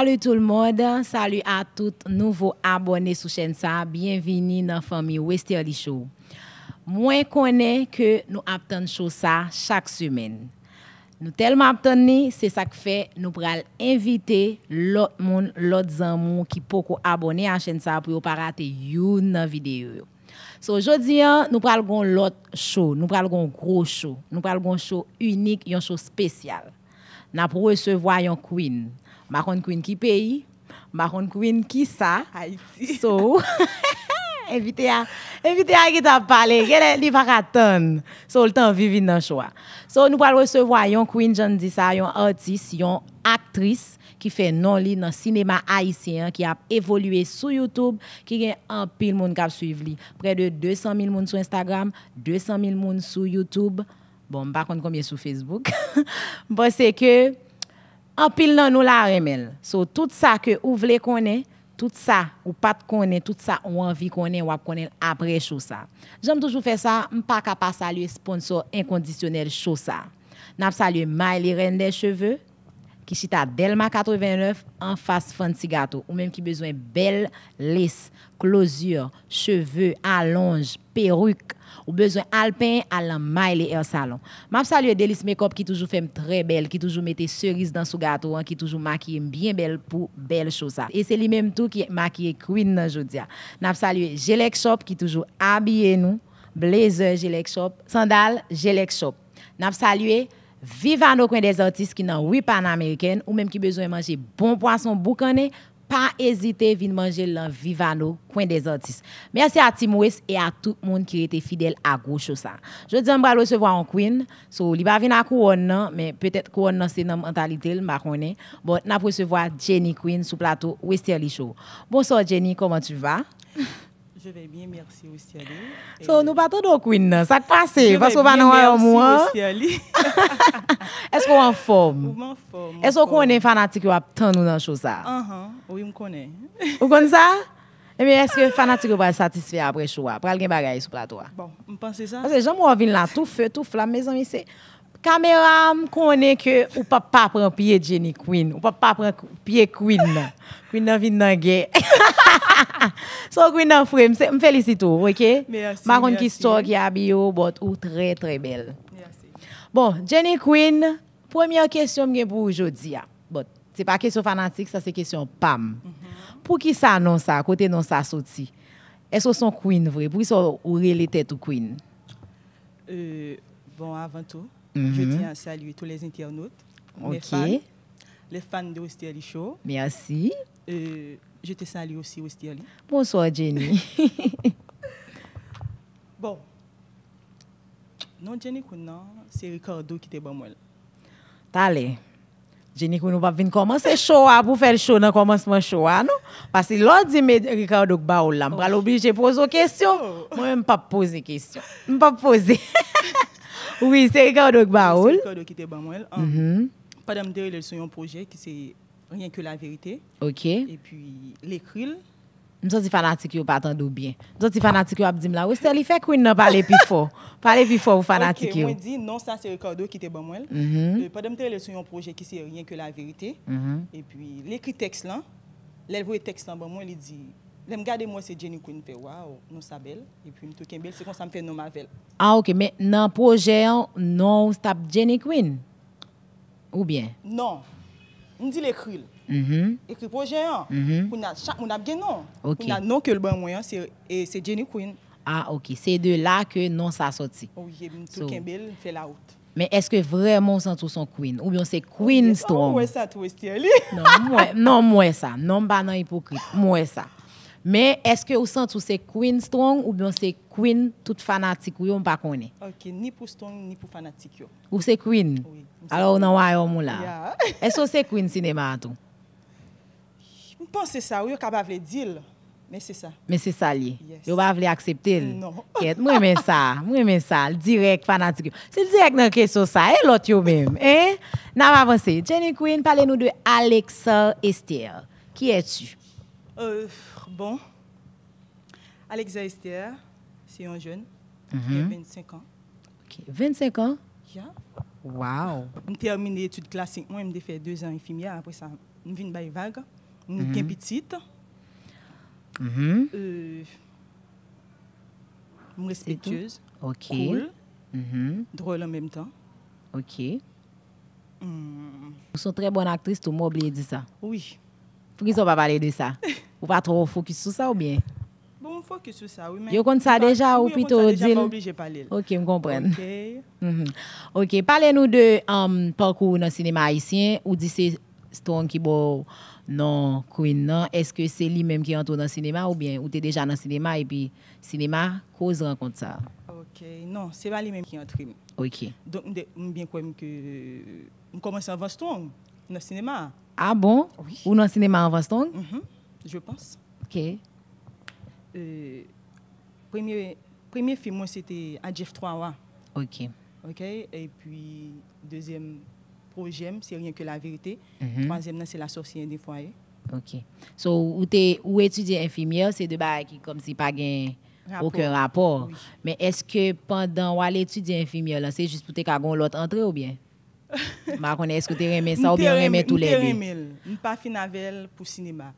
Salut tout le monde, salut à tous nouveaux abonnés sur chaîne ça. Bienvenue dans la famille Westerly Show. Moi connais que nous avons chose ça chaque semaine. Nous tellement choses, c'est ça qui fait nous pral inviter l'autre monde, l'autre amour qui beaucoup abonné à la chaîne ça pour pas rater une vidéo. So aujourd'hui, nous parlons l'autre show, nous parlons gros show, nous parlons show unique, un show spécial. Nous recevoir une queen. Ma Queen qui paye, ma Queen qui ça. Haïti. So, invité à, parler, a qui t'a parlé, qu'elle est attendre. So, le temps vivre dans choix. So, nous allons recevoir une Queen John artiste, yon actrice qui fait non li dans le cinéma haïtien, qui a évolué sur YouTube, qui a un pile monde qui l'a li. Près de 200 000 personnes sur Instagram, 200 000 personnes sur YouTube. Bon, par contre, combien sur Facebook? bon, c'est que en pile nous la remel. tout ça que vous voulez connaître, tout ça ou pas de connaître, tout ça ou envie connaître, ou ait, après chose ça. J'aime toujours faire ça, je pas capable saluer sponsor inconditionnel chose ça. N'a salue Miley Rendez des cheveux qui à Delma 89 en face Fancy Gâteau ou même qui besoin belle lisses, closures, cheveux, allonge, perruque besoin alpin à la maille et salon. M'a salue Delice Makeup qui toujours fait très belle, qui toujours mette cerise dans son gâteau, hein, qui toujours maquille bien belle pour belle chose Et c'est lui-même tout qui maquille Queen aujourd'hui. Hein, je salué Gelec Shop qui toujours habille nous, blazer Gelec Shop, sandales Gelec Shop. Je salue Vivano coin des artistes qui n'ont oui pan américaine ou même qui besoin manger bon poisson boucané pas hésiter à venir manger l'an Vivano, coin des artistes. Merci à Tim West et à tout le monde qui était fidèle à gauche ça. Je dis, on va recevoir en Queen. So, il va venir à Couronne, mais peut-être Couronne, c'est une mentalité, je Bon, on va recevoir Jenny Queen sur plateau Westerly Show. Bonsoir Jenny, comment tu vas? Je vais bien, merci aussi Ali. So, nous partons donc Queen, ça te passe parce qu'on va nous voir moi. Merci Est-ce qu'on en forme en forme. Est-ce qu'on connaît fanatique ou attend nous dans chose ça uh-huh. oui, je connais. Vous connaissez ça Eh bien, est-ce que fanatique va être satisfait après show Après le des bagaille sur plateau Bon, on pense ça. Parce que gens vont venir là tout feu, tout flamme mes amis c'est Kamera m konen ke ou pa pa pran piye Jenny Queen, ou pa pa pran piye Queen nan, Queen nan vin nan gen. So Queen nan fray, m felisito, wèke? Mèrsi, mèrsi. Mèrkon ki stok ya biyo, bot, ou trè trè bel. Mèrsi. Bon, Jenny Queen, premier kèsyon m gen pou oujodi ya, bot, se pa kèsyon fanatik, sa se kèsyon pam. Mhm. Pou ki sa nan sa, kote nan sa soti, e so son Queen vre, pou ki so ou relitet ou Queen? Euh, bon, avant tout. Mhm. Je tiens à saluer tous les internautes, okay. les fans, les fans de Westerly Show. Merci. Euh, je te salue aussi, Westerly. Bonsoir, Jenny. bon. Non, Jenny c'est Ricardo qui était bon moi. T'allez. Jenny Kounan va venir commencer le show hein, pour faire le show dans le commencement show, hein, non? Parce que l'autre dit, mais Ricardo Baoula, je suis l'obliger à poser des questions. Oh. Moi, je ne pas poser question. Je ne pas poser. Oui, c'est Ricardo Baoul. C'est Ricardo qui était bon. Um, mhm. Pas que je suis sur un projet qui c'est rien que la vérité. OK. Et puis l'écrit. Je suis fanatique, je pas de bien. Je suis fanatique, je me dis, là, c'est il fait Queen n'a parlé plus fort. Parlez plus fort, vous fanatique. Okay, moi, dis, non, ça, c'est Ricardo qui était bon. moi. Mhm. Euh, pendant que je suis sur un projet qui c'est rien que la vérité. Mhm. Et puis l'écrit texte là, l'élève texte là, bon, moi, il dit. Les regarder moi c'est Jenny Queen fait waouh, nous ça belle et puis nous belle, c'est comme ça me fait nom Mavel. Ah OK, mais dans projet non, c'est Jenny Queen. Ou bien Non. On dit l'écrit. Mm -hmm. Écrit projet mm -hmm. on a chaque on a bien nom. Okay. On a nom que le bon moyen c'est e, c'est Jenny Queen. Ah OK, c'est de là que non ça sorti. Oui, oh, tout so. fait la route. Mais est-ce que vraiment on sent tout son queen ou bien c'est oh, queen ah, storm? ça Non, moi non moi ça, non pas non hypocrite, moi ça. Men, eske ou sent ou se Queen strong ou bon se Queen tout fanatik yo mpa kone? Ok, ni pou strong, ni pou fanatik yo. Ou se Queen? Oui. Alors, ou nan waye omou la? Ya. Eso se Queen sinema an tou? Mpense sa, ou yo ka bavele dil, men se sa. Men se sa li? Yes. Yo bavele akseptil? Non. Mwen men sa, mwen men sa, direk fanatik yo. Se direk nan keso sa, e lot yo men. Nan wavansi, Jenny Queen, pale nou de Alexa Estier. Ki e tu? Eeef. Euh, Bon, Alexa Ester, se yon joun, ki yon 25 an. 25 an? Ya. Wow. Mwen termine etude klasik, mwen mwen de fey 2 an infimia, apwe sa mwen vin bayi vaga, mwen mwen kempetit. Mwen respet kez, koul, droul an menm tan. Ok. Mwen son tre bon aktris tou mwen obliye di sa. Oui. Fou ki son pa valye di sa? Ha! Ou pas trop focus sur ça ou bien? Bon, focus sur ça, oui. Mais Yo compte ça déjà ou plutôt dire? obligé de parler. Ok, je comprends. Ok. Mhm. Ok, parlez-nous de um, parcours dans le cinéma haïtien ou dit c'est Stone qui bon non Queen non est-ce que c'est lui-même qui entre dans le cinéma ou bien ou es déjà dans le cinéma et puis le cinéma cause rencontre ça OK non c'est pas lui-même qui entre OK donc je bien comme que on commence avant Stone dans le cinéma ah bon oui. ou dans le cinéma avant Stone mm je pense. OK. Euh, premier, premier film, c'était Adjef 3 OK. OK. Et puis, deuxième projet, c'est Rien que la vérité. Mhm. Troisième, c'est La sorcière des foyers. OK. So, ou, où étudier infirmière, c'est de bas qui comme si pas gain aucun rapport. Mais est-ce que pendant ou aller étudier infirmière, c'est juste pour te l'autre entrée ou bien? Je connais ce que tu aimes ça ou bien aimé tous les deux Je pas fin avec pour cinéma.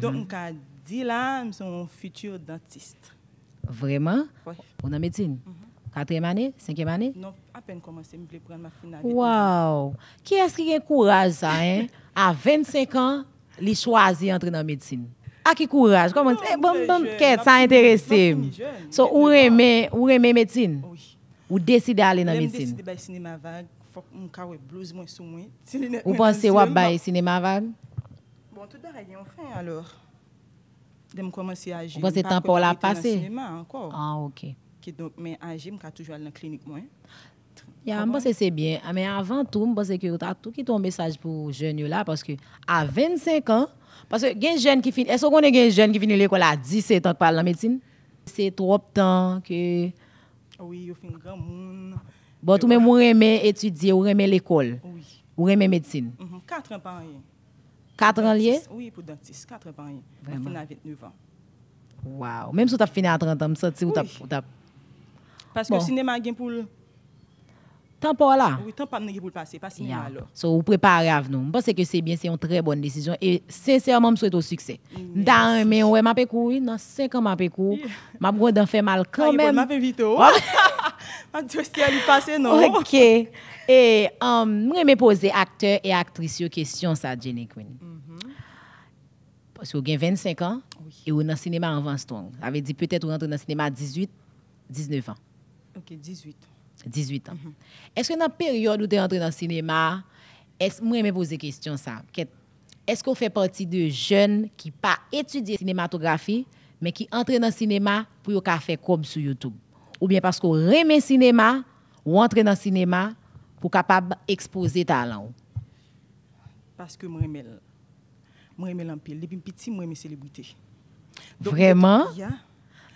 Donc mm -hmm. dit là, je suis un futur dentiste. Vraiment Oui. Pour la médecine mhm. Quatrième année Cinquième année Non, à peine commencé, je voulais prendre ma finale. Wow Qui est-ce qui a courage ça, hein À 25 ans, il choisit d'entrer dans la médecine à qui courage comment Eh bon bon qu'est ça intéressé so ou aimer ou aimer médecine oui. ou décider d'aller dans la médecine décider bah, cinéma vague faut que mon cas blouse moins sous moi. Si Vous pensez quoi bah cinéma van? Bon tout d'abord il y a enfin alors de me commencer à agir. Vous pensez temps pour la passer? Cinéma Ah ok. Qui donc mais agir me toujours aller dans la clinique moins. Hein. Ya, yeah, mpase se bien. Ah, mais avant tout, mpase ki ou ta tou ki ton message pour jen yo Parce Paske a 25 an, paske gen jen ki fin, eso konen gen jen ki fin yon lekola 17 an k pal nan médecine? C'est trop tan ke... Oui, yo fin gran moun. Bon, tout même, monde aime étudier, ou l'école, oui. Ou aimez médecine. 4 mhm. ans par an. 4 ans liés? Oui, pour dentiste, 4 ans par an. Je suis à 29 ans. Wow. Même si tu as fini à 30 ans, tu as... Parce que le cinéma, pour le Temps pour là. Oui, temps pas pour passer, pas cinéma alors. So, vous préparez à nous. Je pense que c'est bien, c'est une très bonne décision et sincèrement, je souhaite au succès. Dans mais ouais, m'a courir, dans 5 ans m'a courir. M'a d'en fait mal quand même. M'a vite. M'a dit si elle passer non. OK. Et um, moi me poser acteur et actrice question ça Jenny Queen. Mm-hmm. Parce que vous avez 25 ans et vous dans le cinéma avant Strong. Vous avez dit peut-être vous rentrez dans le cinéma à 18, 19 ans. OK, 18. 18 ans. Mhm. Est-ce que dans la période où tu es entré dans le cinéma, est moi me poser question ça Est-ce qu'on fait partie de jeunes qui pas étudié cinématographie mais qui entrent dans le cinéma pour faire comme sur YouTube ou bien parce qu'on aime le cinéma ou entrer dans le cinéma pour capable exposer talent Parce que moi moi depuis petit moi célébrité. Vraiment?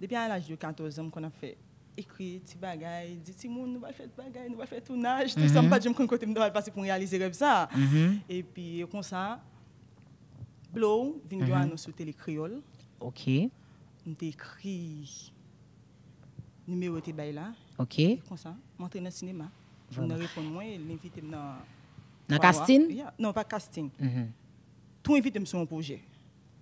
Depuis à l'âge de 14 ans, qu'on a fait écrire des bagailles, dire petit monde, nous va faire des bagailles, nous va faire tournage, tout ça, mhm. pas de me côté, nous va passer pour réaliser rêve ça. Mhm. Et puis comme ça, Blow, vient de mhm. nous sur télé créole. OK. On écrit numéro de bail là. OK. Comme ça, montrer dans le cinéma. Je ne réponds moins, m'invite dans Dans casting? Non, pas casting. Tout invite sur un projet.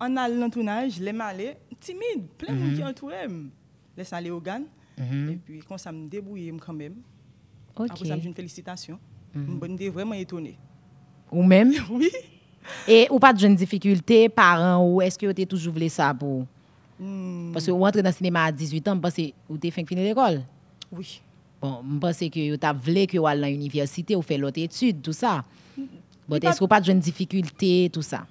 en allant tournage, les malais, timide, plein de mm -hmm. monde qui mhm. entouré, laisse aller au GAN. Mhm. Et puis, quand ça me débrouille, quand même, okay. après ça me une félicitation. Mm -hmm. suis vraiment étonnée. Ou même? oui. Et ou pas de jeunes difficultés, parents, ou est-ce que vous avez toujours voulu ça pour? Hmm. Parce que vous entrez dans le cinéma à 18 ans, vous pensez que vous avez fini l'école? Oui. Bon, je pense que vous avez voulu que vous alliez à l'université, vous faites l'autre étude, tout ça. Hmm. Bon, est-ce que vous pas de jeunes difficultés, tout ça?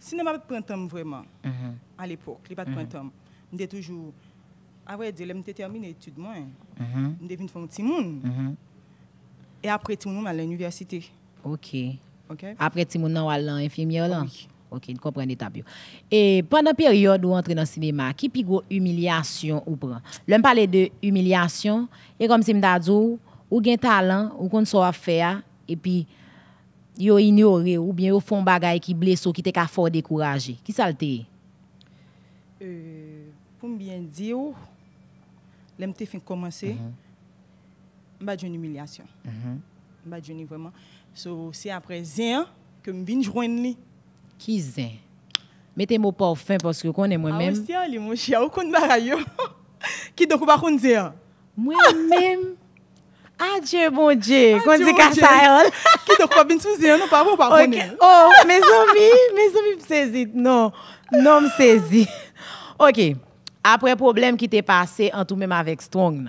cinéma pas prend temps vraiment -hmm. à l'époque il pas printemps, mhm. temps était toujours à vrai dire j'étais terminé études moi on hein. mhm. venu faire un petit monde mhm. et après tout monde à l'université OK OK après tout monde à l'infirmière là OK, je comprends l'étape. Et pendant la période où on dans le cinéma, qui plus grosse humiliation ou prend L'homme parlait de humiliation, et comme si me dit, ou gain talent, ou qu'on soit faire, et puis yo ignoré ou bien yo font bagay qui ou qui te ka fort découragé qui ça le euh, pour bien dire l'aime te fin commencer mhm. m'a une humiliation mhm. m'a une vraiment so c'est après zin que me vinn joindre lui qui zin mettez mot pas fin parce que connais moi-même ah oui, mon chien ou qui donc pas qu'on moi-même ah, Dieu, mon Dieu. Qu'on dit Kassayol. Qui te croit bien sous non? parle pas par contre. Oh, mes amis, mes amis me Non, non me Ok. Après problème qui t'est passé en tout même avec Strong.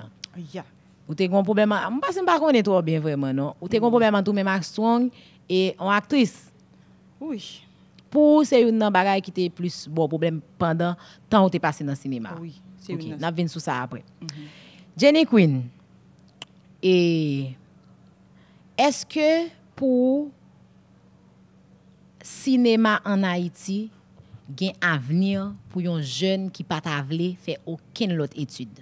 Ya. Ou t'es un problème. Je ne sais pas si je trop bien vraiment, non. Ou t'es un problème en tout même avec Strong et en actrice. Oui. Pour c'est une bagaille qui t'est plus bon problème pendant tant que t'es passé dans le cinéma. Oui. Ok. On va venir sur ça après. Mhm. Jenny Quinn. Et est-ce que pour cinéma en Haïti, un avenir pour un jeune qui pas fait aucune autre étude.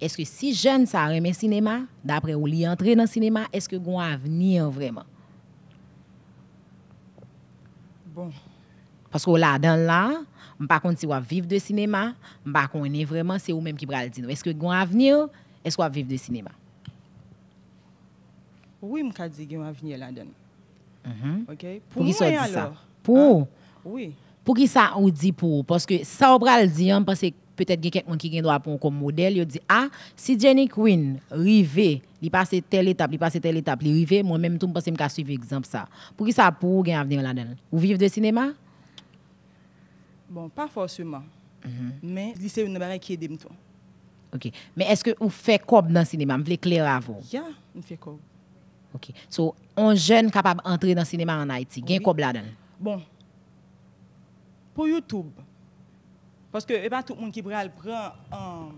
Est-ce que si jeune ça le cinéma, d'après ou li entrer dans le cinéma, est-ce que à avenir vraiment? Bon. Parce que là dans là, on pas si à vivre de cinéma, on pas vraiment c'est vous même qui pral Est-ce que un avenir, est-ce qu'on vivre de cinéma? Oui, je dis qu'il y a avenir là-dedans. Mhm. OK? Pour, qui ça dit ça? Hein? Pour? oui. Pour qui ça dit pour? Parce que ça, on va le dire, hein, parce que peut-être qu'il y a quelqu'un qui a droit pour comme modèle, il dit ah, si Jenny Quinn rivé, il passe telle étape, il passe telle étape, il rivé, moi même tout pense que je suivre exemple ça. Pour qui ça pour qui avenir là-dedans Vous vivez de cinéma Bon, pas forcément. Mhm. Mais c'est une barrière qui aide toi. OK. Mais est-ce que vous faites comme dans le cinéma Vous voulez clair avant. vous Yeah, je fais comme. OK. So, un jeune capable d'entrer dans le cinéma en Haïti, oui. là Bon. Pour YouTube, parce que pas eh ben, tout le monde qui prend en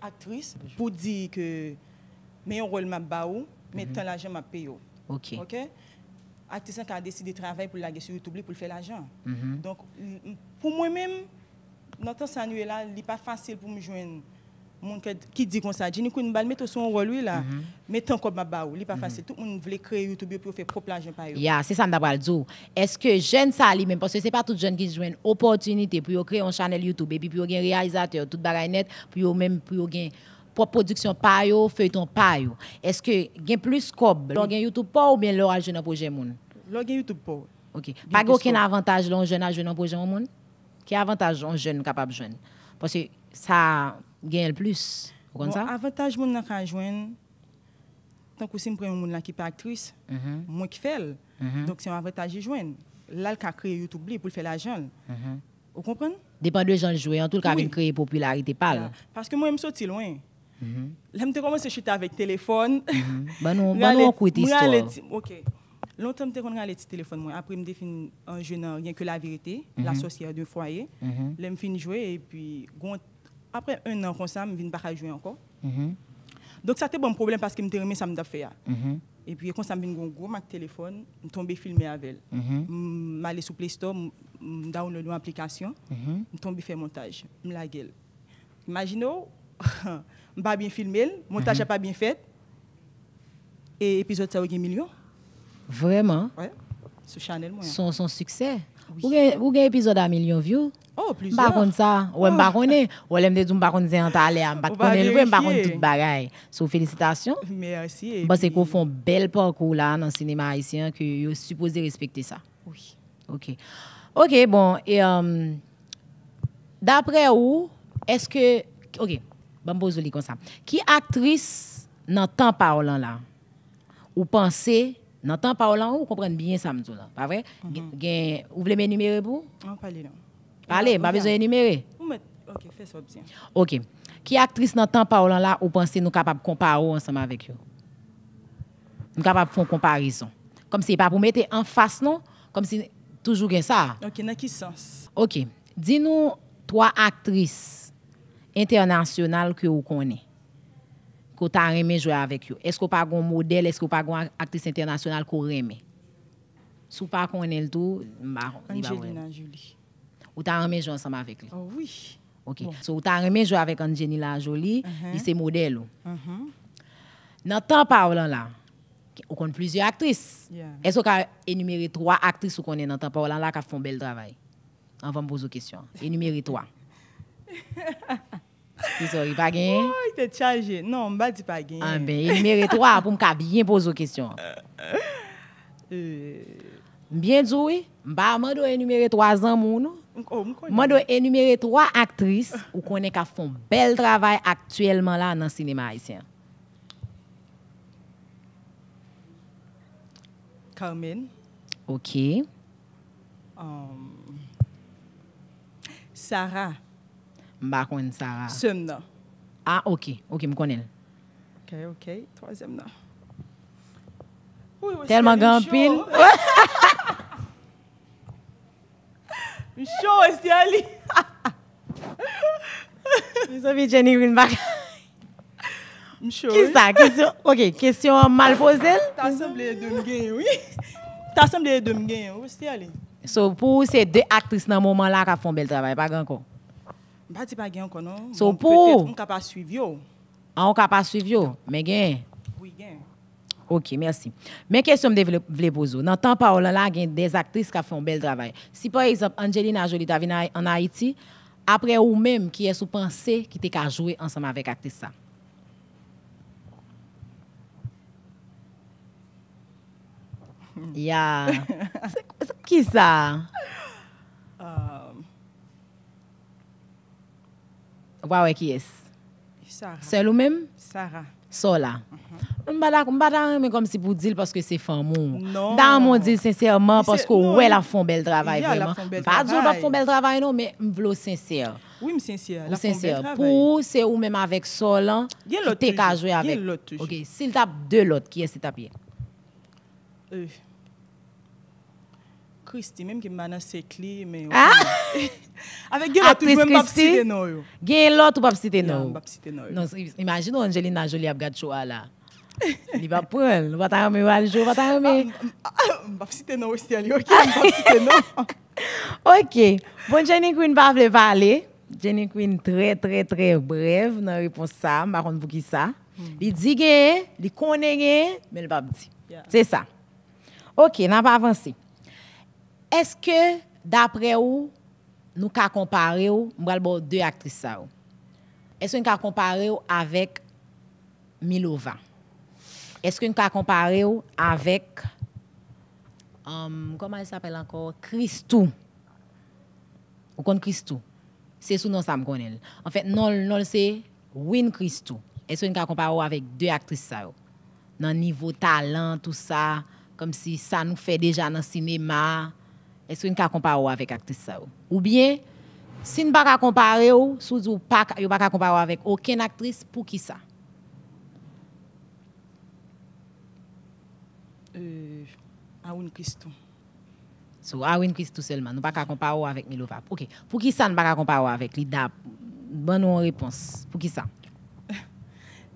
actrice pour dire que meilleur rôle m'a baou, mais mhm. tant l'argent m'a payé. OK. OK. Actrice qui a décidé de travailler pour la sur YouTube pour faire l'argent. Mhm. Donc pour moi-même, notre annuel là, il n'est pas facile pour me joindre moun qui dit comme ça dit nous une balle mettre son rôle là mhm. mettant comme ma baou li pas mhm. facile tout monde veut créer youtube pour faire propre l'argent par ya c'est ça n'a pas dire est-ce que jeune ça lui même parce que c'est pas tout jeune qui joue une opportunité pour créer un channel youtube et puis pour un réalisateur toute bagaille net pour même pour gain propre production par yo feuilleton par yo est-ce que gain plus cob gain youtube pas ou bien le jeune projet monde Le gain youtube pas OK pas aucun avantage le jeune à jeune projet monde? qui avantage un jeune capable jeune parce que ça gagne le plus. Vous comprenez bon, ça? Avantage, mon n'a qu'à joindre. Tant que si je prends un qui pas actrice, mm moi qui fais. Mhm. Donc, c'est un avantage de joindre. Là, le a créé YouTube pour faire l'argent. Mm Vous comprenez? Dépend de gens jouer. En tout cas, oui. créer popularité. pas Parce que moi, je me sorti loin. Mhm. Là, je commencé à chuter avec téléphone. Ben, non, ben, non, on histoire. OK. Longtemps, je me suis téléphone. Après, je me définis un jeune rien que la vérité, la l'associé mhm. du foyer. Là, je me jouer et puis, après un an comme ça, je ne pas jouer encore. Mm Donc ça, c'était un problème parce que je me remis ça me fait. Mm-hmm. Et puis, quand ça me un gros téléphone, je tombé filmé avec. Mm-hmm. Je suis sur Play Store, je download une application, je tombé faire montage, je la gueule. Imaginez, je pas bien filmé, le montage n'a pas bien fait. Et l'épisode, ça a eu un million. Vraiment? Oui. Sur Chanel, moi. Hein. Son, succès. Oui. Ou un épisode à un million de vues Oh, plusieurs. Par contre ça, ou un par ou ouais, me dit par contre c'est en talent, pas connaître, ouais, hein. tout contre toute bagaille. So félicitations. Merci. Parce qu'on fait un bel parcours là dans le cinéma haïtien que yo supposé respecter ça. Oui. OK. OK, bon et euh, d'après vous, est-ce que OK, bon vous comme ça. Qui actrice dans temps parlant là ou pensez dans temps parlant ou comprenez bien ça me pas vrai? Mm Gen, vous voulez numéros pour Non, pas les noms. Allez, pas besoin énumérer. Ok, fais ça bien. Ok. Qui actrice dans temps parlant là, ou pensez nous capable de comparer ensemble avec vous? Nous capable de faire une comparaison. Comme si pas pour mettre en face, non? Comme si toujours ça. Ok, dans quel sens? Ok. Dis-nous trois actrices internationales que vous connaissez. Que vous avez aimé jouer avec vous. Est-ce que vous avez un modèle? Est-ce que vous avez une actrice internationale que vous aimez? Si vous ne connaissez pas, tout, Angelina Jolie ou t'as remis jouer ensemble avec lui. Oh oui. OK. Bon. So, ou t'as remis jouer avec Angelina Jolie, uh-huh. il c'est modèle. Oh. Uh-huh. Dans temps parlant là, on compte plusieurs actrices. Est-ce qu'on a énuméré trois actrices qu'on est dans temps parlant là qui font bel travail On va me poser une question. Énumérez trois. Désolé, pas gagné. Oh, il était chargé. Non, on ne dis pas gagné. Ah ben, énumérez trois pour me bien poser une question. Euh... Bien joué. Je ne vais pas énumérer trois ans, mon Oh, mwen do enumere 3 aktris Ou konen ka fon Bel travay aktuelman la nan sinema aisyen Karmen Ok um, Sarah Mbakwen Sarah Ok, mkonen ah, Ok, ok, troazem nan Telman gampin Show is the only. Misa Jenny Greenback. Msho. Ki ça? Question, ok, question mal posée. T'as semblé de me gagner, oui. T'as semblé de me gagner, oui, c'est allé. So, pour ces deux actrices dans le moment-là qui font bel travail, pas grand quoi? Pas dit pas grand encore, non. So, pour. On ne peut pas suivre. Ah, on ne peut pas suivre, mais gagne. Oui, gagne. Ok, merci. Mais question que je voulais poser. Dans le temps il y a des actrices qui font un bel travail. Si par exemple Angelina Jolie davina est en Haïti, après ou même qui est sous pensée qui t'a joué ensemble avec actrice ça. Ya. c'est qui ça? ce euh. Oui, qui est? Sarah. C'est ou même? Sarah. Sola. Mhm. M'bada mais comme si pour dire parce que c'est fameux. Non. Dans mon dire sincèrement parce que ouais la un bel travail vraiment. Pas dire la un bel travail non mais m'vlo sincère. Oui, sincère. La sincère. Pour c'est ou même avec Solan, tu qu'à joué avec. OK, s'il tape deux l'autre qui est-ce tape Euh Christy, même qui m'a annoncé clé, mais. Ah! Avec Gaylot, tu peux pas citer non. Gaylot, tu peux pas citer non. Non, imagine Angelina Jolie a regardé là. Il va prendre, il va t'envoyer un jour, il va t'envoyer un jour. Je ne sais pas si tu es dans il va Ok, bonjour Jenny-Queen, je vais parler. Jenny-Queen, très, très, très brève, je vais vous dire ça. Il dit que il connaît que mais il va pas dire. C'est ça. Ok, on va avancer. Est-ce que d'après vous, nous avons comparé, je vais parler de deux actrices, est-ce que nous avons comparé avec Milova? est-ce qu'on peut comparer avec, um, comment elle s'appelle encore, Christou. Ou contre Christou. C'est sous nom ça me connaît. En fait, non, non c'est Win Christou. Est-ce qu'on peut comparer avec deux actrices ça? Dans niveau talent, tout ça, comme si ça nous fait déjà dans le cinéma. Est-ce qu'on peut comparer avec actrice ça? Ou bien, si on ne peut pas comparer, si ne peut pas comparer avec aucune actrice, pour qui ça? E, euh, Awin Christou. So, Awin Christou selman, nou baka kompawo avèk Milova. Ok, pou ki sa nou baka kompawo avèk? Li dab, ban nou an repons, pou ki sa?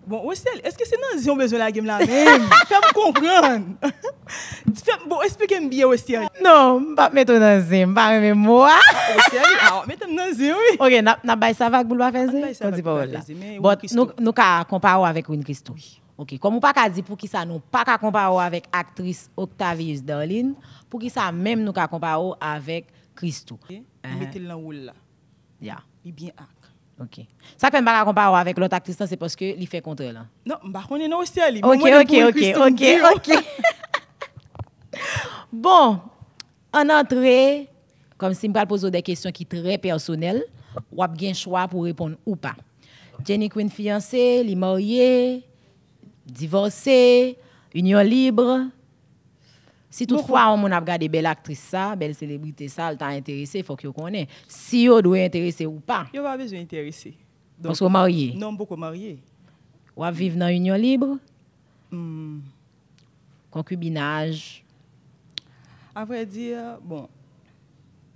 Bon, Westyari, eske se nan zyon bezo la gem la men? Fèm konpran. Bon, espeke mbiye, Westyari. Non, mbap meto nan zyon, mbap reme mwa. Westyari, a, metem nan zyon, oui. Ok, nap bay sa vak bou lo a fezè? Nap bay sa vak bou lo a fezè, men, Awin bon, Christou. Bon, nou ka kompawo avèk Awin Christou, oui. Ok, comme on pas dit pour qui ça nous pas qu'à comparer avec actrice Octavius Darlene, pour qui ça même nous qu'à comparer avec Christou. Uh-huh. Mettez là haut là. Yeah. Il bien acte. OK. Ça fait pas comparer avec l'autre actrice c'est parce que il fait contre là. Hein. Non, bah on est non aussi elle. OK, OK, OK, OK, OK. bon, en entrée, comme si me poser des questions qui sont très personnelles, ou a bien choix pour répondre ou pas. Jenny Quinn fiancée, il divorcé, union libre. Si toutefois on a regardé belle actrice ça, belle célébrité ça, elle t'a intéressé, il faut que tu connaisses. Si tu doit intéresser ou pas. Tu pas besoin d'intéresser. Parce qu'on marié. Non, beaucoup marié. Ou à vivre dans union libre. Hmm. Concubinage. À vrai dire, bon,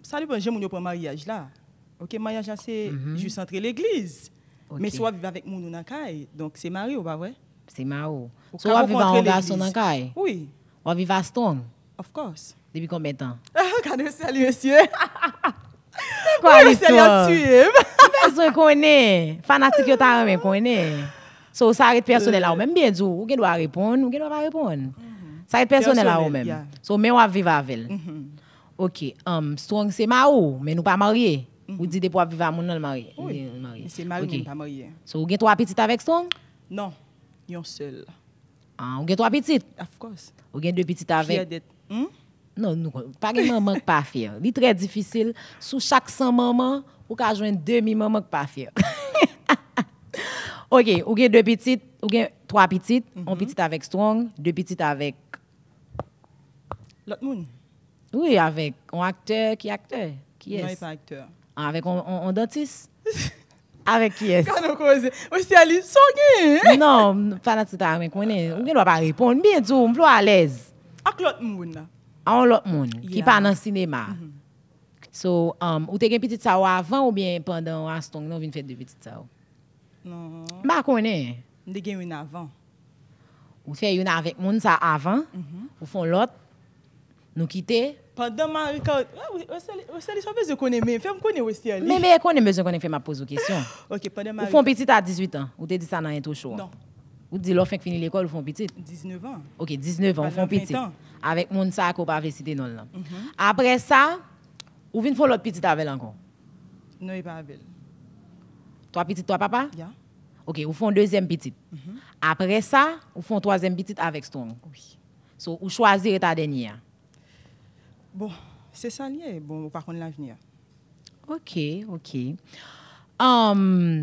ça dépend mon mariage là. OK, mariage c'est mhm. juste entre l'église. Mais soit vivre avec mon dans donc c'est marié ou pas vrai? Se ma ou. Ou ka ou kontre l'eglis? Ou a viva stong? Of course. Dibi kon ben tan? Kan e sel yon sye. Ou e sel yon tsyem. Mwen swen konen. Fanatik yon tan remen konen. So sa arit personel a ou men. Ben djou. Ou gen wap repon. Ou gen wap repon. Sa arit personel a ou men. So men wap viva vel. Ok. Stong se ma ou. Men ou pa marye. Ou di depo wap viva moun nan l'marye. Ou gen tou apetit avek stong? Non. seul. Ah, on a trois petites? Of course. On a deux petites avec? Hmm? Non, pas de maman pas fière. C'est très difficile. Sous chaque 100 maman, on deux mamans demi-maman pas fier. OK, on a deux petites, on a trois petites. On Une mm-hmm. petite avec Strong, deux petites avec... L'autre monde? Oui, avec un acteur. Qui acteur? Qui est? Non, il pas acteur. Ah, avec un, un dentiste? Avèk yes. Kano koze, wè si alip so gen. Non, fana ti ta wè konè. Mwen wè pa repon. Mwen djou, mwen plou a lez. Ak lot moun na. An lot moun. Ki pa nan sinema. So, ou te gen piti tsa wè avan ou bien pandan an stong nou vin fèt di piti tsa wè? Non. Mwa konè. Mwen de gen mwen avan. Ou fè yon avèk moun sa avan. Ou mm-hmm. fon lot. Nou kite. Mwen de gen moun sa avan. pendant ma récord. Ah oui, Ousseli, Ousseli, je suis connais, mais fais-moi connaître aussi. Mais, mais, qu'on est besoin qu'on ait fait ma questions. ok, pendant ma. Vous faites petit à 18 ans, Vous avez dit ça dans un hein? chaud. Non. Vous dites vous fini l'école, vous faites petit. 19 ans. Ok, 19 ans, vous faites petit. Avec mon sac, vous pas visité non là. Mhm. Après ça, vous venez faire l'autre petit avec encore. Non, il pas avec. Toi petit, toi papa? Oui. Ok, vous faites deuxième petit. Mhm. Après ça, vous faites troisième petit avec Strong. Oui. so, vous choisissez ta dernière. Bon, se sa liye, bon, ou pa kon l'avenir. Ok, ok. Um,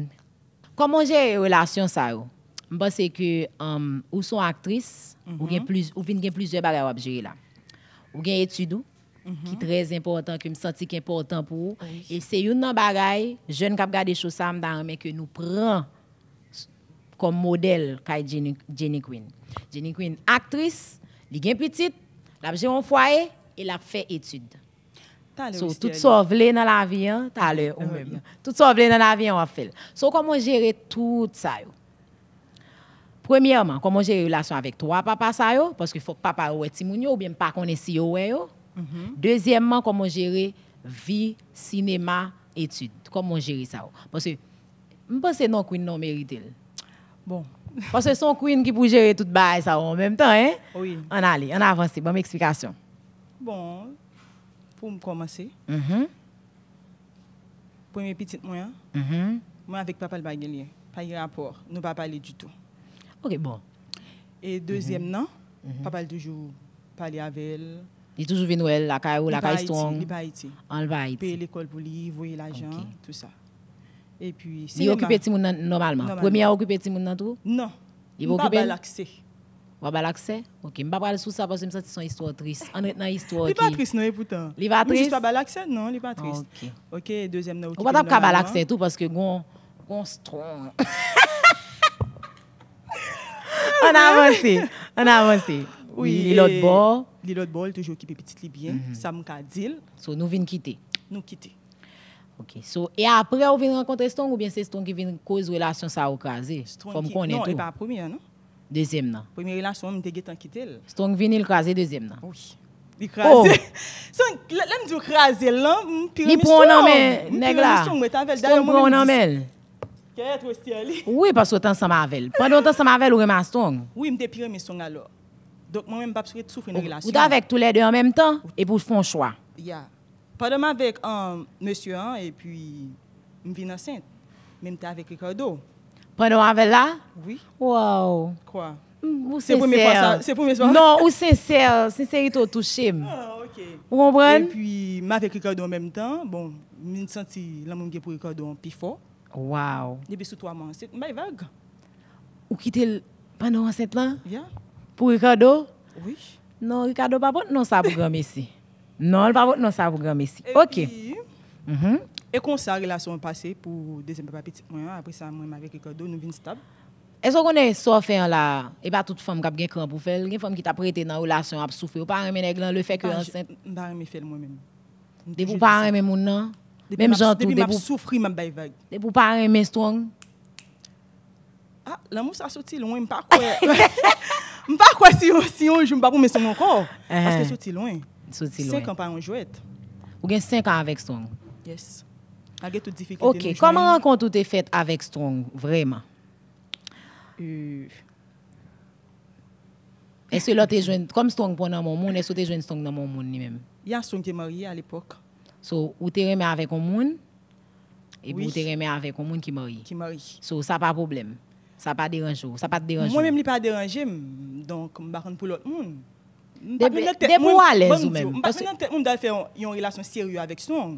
koman jè relasyon sa ou? Mba se ke um, ou son aktris, ou mhm. vin gen plus jè bagay wap jè la. Ou gen etudou, mhm. ki trez important, ki m senti ki important pou ou, e se yon nan bagay, jèn kap gade chosam dan mè ke nou pran kom model kaj Jenny Quinn. Jenny Quinn, aktris, li gen pwitit, lap jè wap fwaye, il a fait étude. tout ça vle dans la vie, hein, le ou Tout ça vle dans vie, on fait. So, comment gérer tout ça Premièrement, comment gérer la relation avec toi, papa ça Parce qu'il faut que papa ou est ou bien pas est si yo mm-hmm. Deuxièmement, comment gérer vie, cinéma, études. Comment gérer ça yo? Parce que, je pense que non, Queen non mérite. Bon. Parce que c'est son Queen qui peut gérer tout ça en même temps, hein? Oui. On allez, on avance. Bonne explication. Bon, pour me commencer, mm premier petit moyen, mm-hmm. moi avec papa le baguelier, pas de rapport, nous pas parler du tout. Ok, bon. Et deuxième, mm -hmm. non, mm-hmm. papa le toujours parler avec elle. Il est toujours venu la caille ou la caille strong. Il va Haïti. Ah, il va Payer l'école pour lui, voyer l'argent, tout ça. Et puis, c'est. Il occupe petit monde normalement. Premier occupe occuper petit monde tout? Non. Il va occuper. l'accès. Ou pas l'accès Ok, je ne vais pas parler sur ça parce que je me sens que c'est une histoire triste. En est histoire. Il n'est pas triste, non, pourtant. Il n'est pas triste. pas l'accès, non, il n'est pas triste. Ok. Ok, deuxième note. On va pas parler l'accès tout parce que on gon strong. on a avancé. On a avancé. Oui. L'autre bord. L'autre bord, toujours qui occupé petit Libyen. Ça mhm. me dit. So, nous venons quitter. Nous quitter. Ok. So, et après, on vient rencontrer Stone ou bien c'est Stone qui vient cause relation ça au casé. Comme me tout Non, il e n'est pas premier, non Deuxième nan. Première relation, je suis quitté. Strong le crasé deuxième nan. Oui. Il crasé. Oh. je du crasé là, il prend en main nèg là. Il prend en main. Oui, parce que tu ensemble avec elle. Pendant es ensemble avec elle, ou strong. Oui, me suis mes sons alors. Donc moi-même pas souffrir une relation. êtes avec tous les deux en même temps et vous faites un choix. Yeah. Pendant avec euh, un monsieur et puis une vie enceinte. Même t'es avec Ricardo. Pendant avec là? Oui. Wow. Quoi? Mm, c'est pour mes fois Non, ou sincère, sincérité au toucher. Ah, ok. Vous comprenez? Et puis, m'a avec Ricardo en même temps. Bon, je me senti l'amour pour Ricardo en plus fort. Wow. Depuis sous trois mois, c'est ma vague. Ou quitter pendant enceinte là? Yeah. Pour Ricardo? Oui. Non, Ricardo, pas bon, non, ça pour grand Messi. Non, pas bon, non, ça pour grand Messi. Ok. Puis, mm et comment ça, la relation passée pour deuxième papa petit après ça, moi, avec le cadeau, nous venons stable. Est-ce qu'on est soit fait là, et eh pas ben, toute femme qui a bien cran pour faire, une femme qui t'a prêté dans la relation, a souffert, ou pas un ménègre, le fait que ah, enceinte. Bah, je ne pas un moi-même. De vous pas un ménègre, non? Même j'en tout, de vous. souffrir, ma baille vague. De vous pas un strong? Ah, l'amour ça sorti loin, pas quoi. pas quoi si on si on joue mais pour strong encore. Parce que eh eh. sorti loin. Sorti loin. Cinq ans par un jouet. Ou bien cinq ans avec strong. Yes. Ok, comment rencontre tu faite avec Strong, vraiment? Euh... Est-ce que là, tu comme Strong pour dans mon monde, est-ce que tu Strong dans mon monde lui-même? Il y a Strong qui est marié à l'époque. So, ou tu remis avec un monde, et puis ou tu remis avec un monde qui marié. Qui marié. So, ça pas problème. Ça pas dérange, oh. ça pas dérangé? Moi-même, oh. il pas dérangé, donc, je bah, ne pour l'autre monde. Depuis à l'aise ou même? Parce que je ne peux pas faire une relation sérieuse avec Strong.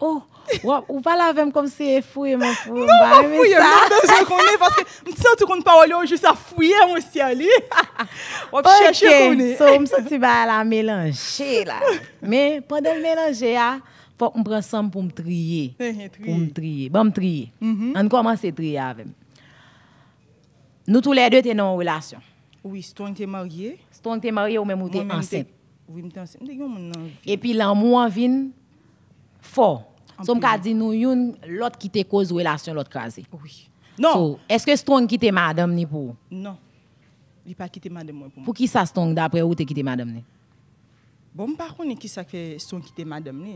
oh, ou pas la même comme si elle fouille mon fou. Non, pas fouiller, non, besoin qu'on est parce que je me sens que tu parles juste à fouiller mon ciel. On cherche qu'on est. So, je sens que la mélanger là. Mais pendant le mélanger, faut que je prenne ensemble pour me eh, eh, trier. Pour me trier. Bon, me trier. Mhm. On commence à trier avec. Nous tous les deux, sommes en relation. Oui, si toi, es marié. Si toi, es marié ou même tu es enceinte. Oui, je suis enceinte. Et puis l'amour vient fort. Som ka di nou yon lot ki te koz wèlasyon lot kaze? Oui. Non. Est-ce que stong ki te madame ni pou? Non. Li pa ki te madame mwen pou mwen. Pou ki sa stong da apre ou te ki te madame ni? Bon, par kon ni ki sa ki stong ki te madame ni.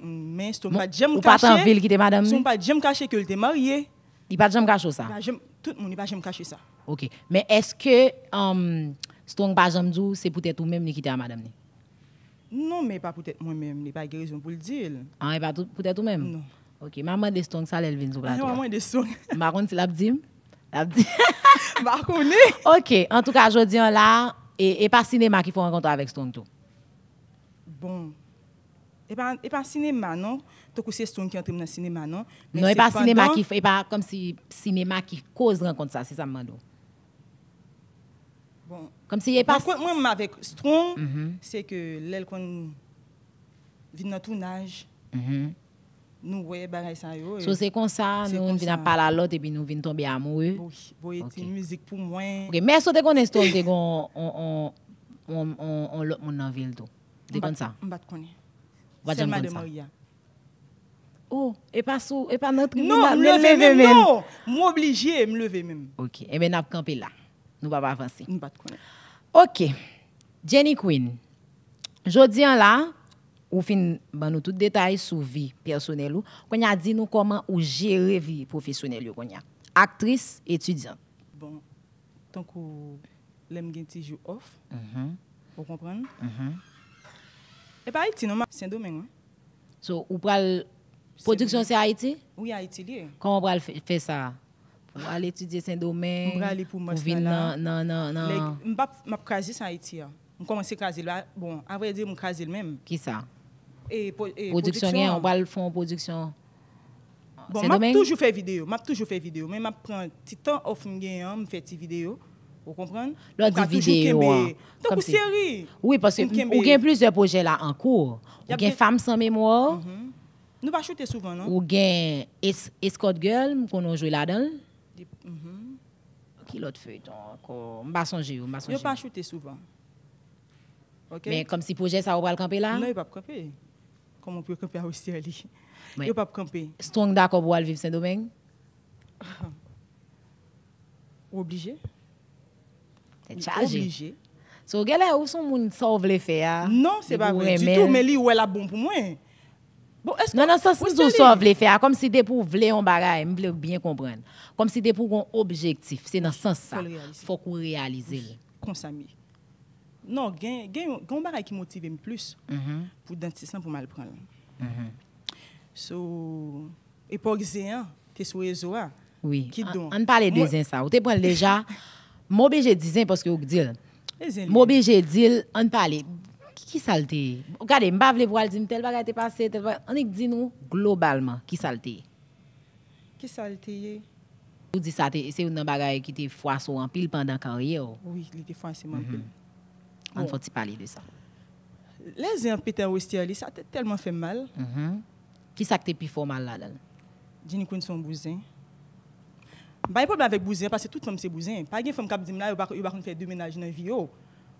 Men stong bon, pa djem kache. Ou pa tan vil ki te madame ni? Stong pa djem kache ke l te marye. Li pa djem kache ou sa? Li pa djem kache. Ok. Men est-ce que um, stong pa jem djou se pou te tou mèm ni ki te a madame ni? Non, mais pas peut-être moi-même, n'est pas guérison pour le dire. Ah, et pas peut-être vous-même Non. Ok, maman de stones, ça la sur Non, Maman de stones. Marron, c'est l'abdim L'abdim. oui. Ok, en tout cas, je dis là, et, et pas cinéma qu'il faut rencontrer avec Stone tout. Bon. Et pas, et pas cinéma, non? Tu que c'est Stone qui entre dans le cinéma, non? non, et pas cinéma qui... Et pas comme si cinéma qui cause rencontre ça, c'est ça, Mando. Bon. Comme s'il n'y avait pas... Moi, moi avec Strong, mm -hmm. c'est que l'aile qu'on vit dans tournage, mm -hmm. nous ça y est. So, c'est comme ça, nous venons parler la l'autre et puis nous venons tomber amoureux. Oui, oui c'est une musique pour moi. Ok, mais est-ce que vous avez on on on l'autre monde dans ville tout. C'est comme ça. Je ne connais pas. Seulement de Maria. Oh, et pas sous et pas notre Non, me lever même. Non, m'obliger me lever même. OK, et ben n'a camper là nous pas avancer. OK. Jenny Queen. Jodi an là, ou fin ban nous tout détail sur vie personnelle ou qu'on a dit nous comment ou la vie professionnelle ou qu'on Actrice, étudiante. Bon, tant que l'aime gen ti jou off. pour mhm. Vous comprenez mhm. Et eh pas ben, Haïti, non, c'est un domaine. Hein. So, ou pral production c'est Haïti Oui, Haïti lié. Comment pral fait ça pour aller étudier Saint-Domingue. Pour aller pour Moscou. Non, non, non, non. Je ne suis pas en Haïti. Je hein. commence à là. Bon, à vrai dire, je caser le même. Qui ça et, Production, on va le faire en production. Bon, fais toujours fait vidéo, m'a toujours fait vidéo, mais m'a un petit temps off m'gain, hein, me vidéos. vidéo. Vous comprenez Lors des vidéos. Donc hein, série. Oui, parce que vous avez plusieurs projets là en cours. Vous avez Femmes sans mémoire. Mhm. Nous pas souvent, non Vous avez Escort Girl qu'on a joué là-dedans. Yon mm-hmm. pa choute souvan Mwen kom si pouje sa wap wale kampe la? Mwen non, wap wale kampe Kom wap wale kampe a oustere li Yon wap wale kampe Strong da kwa wale vive sen domen? Oblije Tè chaje? Oblije So gè la ou son moun sa wale fe ya? Ah? Non se pa mwen Du tout mwen li wè la bon pou mwen Non, nan sens si sou sou an vle fe a, kom si de pou vle yon bagay, mi vle ou bien kompren. Kom si de pou yon objektif, se nan sens sa, fok ou realize le. Kon sa mi. Non, gen yon bagay ki motive mi plus pou dentisan pou malpren. So, epok zeyan, te sou ezo a, ki don. An pale dezen sa, ou te pon leja, mou beje dizen, poske ou gdil. Mou beje dil, an pale... Ki salteye? O gade mbav le vwal di mtel bagay te pase, anik di nou globalman ki salteye? Ki salteye? Ou di sa te, se ou nan bagay ki te fwa so anpil pandan kan rye yo? Oui, li te fwa semanpil. An mm-hmm. foti pale de sa. Le zi anpiten ou sti ali, sa te telman fe mal. Mm-hmm. Ki sa te pi fo mal la dan? Djeni kon son bouzien. Baye pou blan vek bouzien, pase tout som se bouzien. Pagye fom kab di mla, yo bakon fwe demenaj nan vyo.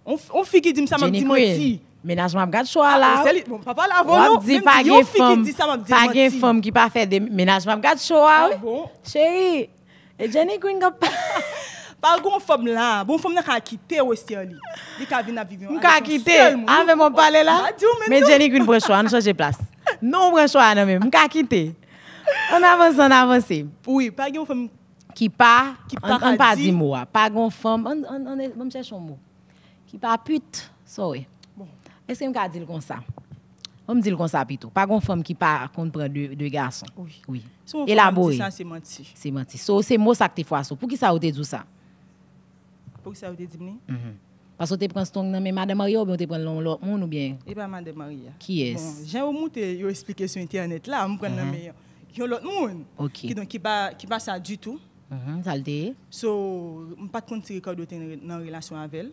On fi ki di msa mwen di mwen di. Menajman ap gade chwa la. Ou ap di pa gen fom. Yo fi ki di sa mwen di mwen di. Pa gen fom ki pa fè menajman ap gade chwa. Cheyi. E geni kwen nga pa. Pa gen fom la. Bon fom ne ka kite ou esti an li. Li ka vin na vivyon. Mwen ka kite. An ve mwen pale la. Men geni kwen bre chwa. An chanje plas. Non bre chwa an an men. Mwen ka kite. An avans an avansi. Oui. Pa gen fom. Ki pa. An pa di mwa. Pa gen fom. An mwen chè chon mwa. qui pas pute, sorry. Bon. Est-ce que je dit dire comme ça? On me dit comme ça plutôt. Pas une femme qui pas contre deux de garçons. Oui. oui. So, Élaboré. Ça c'est menti. C'est menti. So, c'est mot ça que tu fais Pourquoi Pour qui ça ou dit ça? Pour qui ça a dit mm Parce que tu prends ton nom mais madame Maria ou bien tu prends l'autre monde ou bien Et eh pas ben, madame Maria. Qui est bon, J'ai au monté expliqué sur internet là, on prend mm -hmm. nom l'autre monde. OK. Qui donc qui pas qui pas ça du tout. Mhm, ça le dit. So, on pas contre si record dans relation avec elle.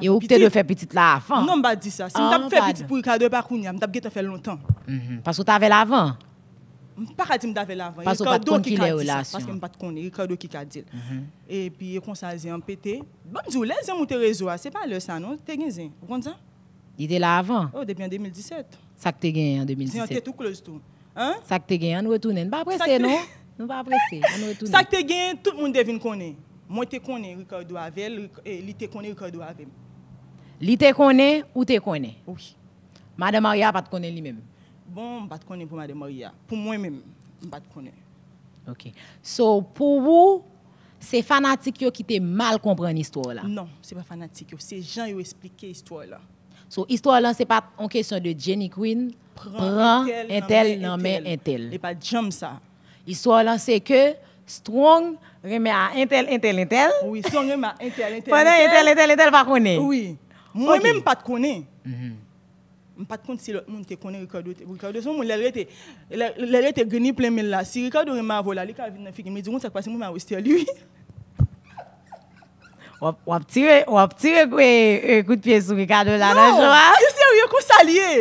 Et où tu fait petite là avant Non, je ne dis ça. Si je ah, fait petite pour le cadeau, je vais fait longtemps. Mhm. Parce que tu avais l'avant pas dit m'davait l'avant parce que pas qui parce que pas connais Ricardo qui a dit mhm. et puis comme ça a été bon bonjour les gens monter réseau hein. c'est pas le ça non t'es gagné vous comprenez il était là avant oh depuis en 2017 ça que t'es gagné en 2017 c'est tout close tout hein ça que t'es gagné nous retourner pas pressé non nous pas pressé on ça que t'es gagné tout le monde devine connaît moi, je connais Ricardo Avel, eh, il te connais Ricardo Avel. Il te connaît ou te connais Oui. Madame Maria pas te connaît lui-même. Bon, pas te connaît pour Madame Maria. Pour moi-même, pas te connaît. OK. So pour vous, c'est fanatique qui t'es mal compris l'histoire là. Non, c'est pas fanatique, c'est gens qui ont expliqué l'histoire là. So histoire là c'est pas en question de Jenny Queen, prend un tel non mais un tel. n'est pas jam ça. Histoire là c'est que strong Rime a entel, entel, entel? Oui, si yon rime a entel, entel, entel. Fonè entel, entel, entel, fak kone? Oui. Mwen mè m pat kone. M pat kone si lè moun te kone Rikardou. Rikardou sou moun lè lè te geni plèmè lè. Si Rikardou rime a vola, lè ka vin nan fik. Mè di roun sa kwa si moun mè a ouste luy. Wap ti re kwe kout piye sou Rikardou la nan jwa? Non, yon se wye konsa liye.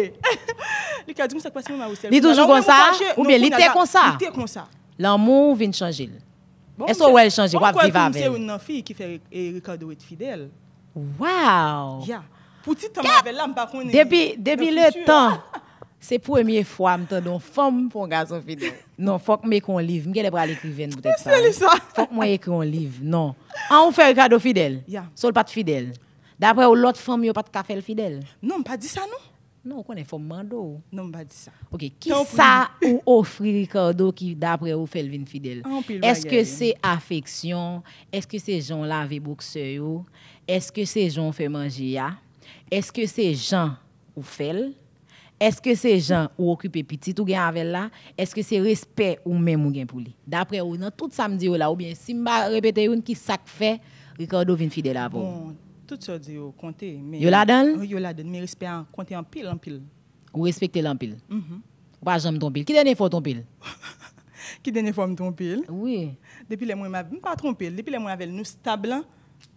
Lè ka di roun sa kwa si moun mè a ouste luy. Li toujou konsa? Ou mè li te kons Est-ce qu'on changer? vivre avec? une fille qui fait Ricardo fidèle. Wow! Yeah. temps, la le temps, c'est première fois don femme pour un garçon fidèle. Non, que mwen ekon être ça faut que moi non. Ah, Ricardo fidèle Yeah. Sol pas fidèle. D'après l'autre l'autre femme pas pas de café fidèle Non, pas dit ça, non. Non, on est Formando. Non, pas dire ça. OK, qui ça ou offrir Ricardo qui d'après vous fait le vin fidèle Est-ce que c'est affection Est-ce que c'est gens laver boxeur Est-ce que c'est gens fait manger Est-ce que c'est gens ou fait Est-ce que c'est gens ou occupé petit ou gain avec là Est-ce que c'est respect ou même ou gain pour lui D'après vous, dans tout samedi là ou bien si m'a répéter une qui ça fait Ricardo vin fidèle avant. vous tout ça dit au oh, Mais... Yo la donne? Yo la donne, mais respecte en compté en pile, en pile. Ou respecter en pile? Mm -hmm. pas jamais ton pile. Qui dernière fois ton pile? Qui dernière fois ton pile? Oui. Depuis les mois, je pas trompé. Depuis les mois avec nous stable, hein,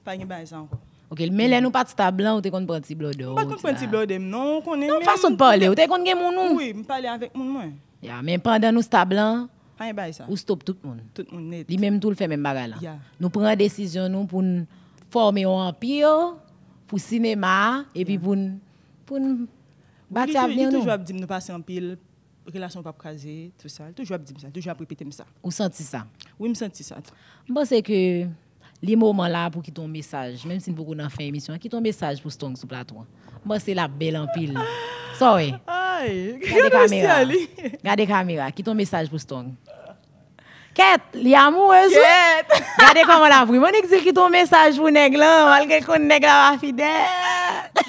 pas de baisse encore. Ok, mais là, nous pas stable, hein, ou t'es un petit blodo? Pas compte un petit blodo, non, on connaît. Non, façon de parler, ou t'es contre gen mon Oui, je parle avec mon moi. Ya, mais pendant nous stable, hein, pas de baisse ça. Ou stop tout le monde. Tout le monde net. Lui même tout le fait même bagarre là. Nous prenons décision nous pour nous former un empire pour le cinéma et puis pour nous battre à venir. toujours dit nous passer en pile relation pas casée, tout ça. Toujours dit ça, toujours répéter ça. Vous sentez ça Oui, me senti ça. Je pense que les moments là pour quitter un message, même si nous beaucoup dans fait émission, quitter un message pour Stong sur le plateau. Moi c'est la belle en pile. Sorry. Aïe, regardez caméra. Regardez caméra, Quitter un message pour Stong. Quête, li amoureuse. Quête. Regardez comment la pris. Mon exécute ton message pour nèg là, malgré qu'on nèg là fidèle.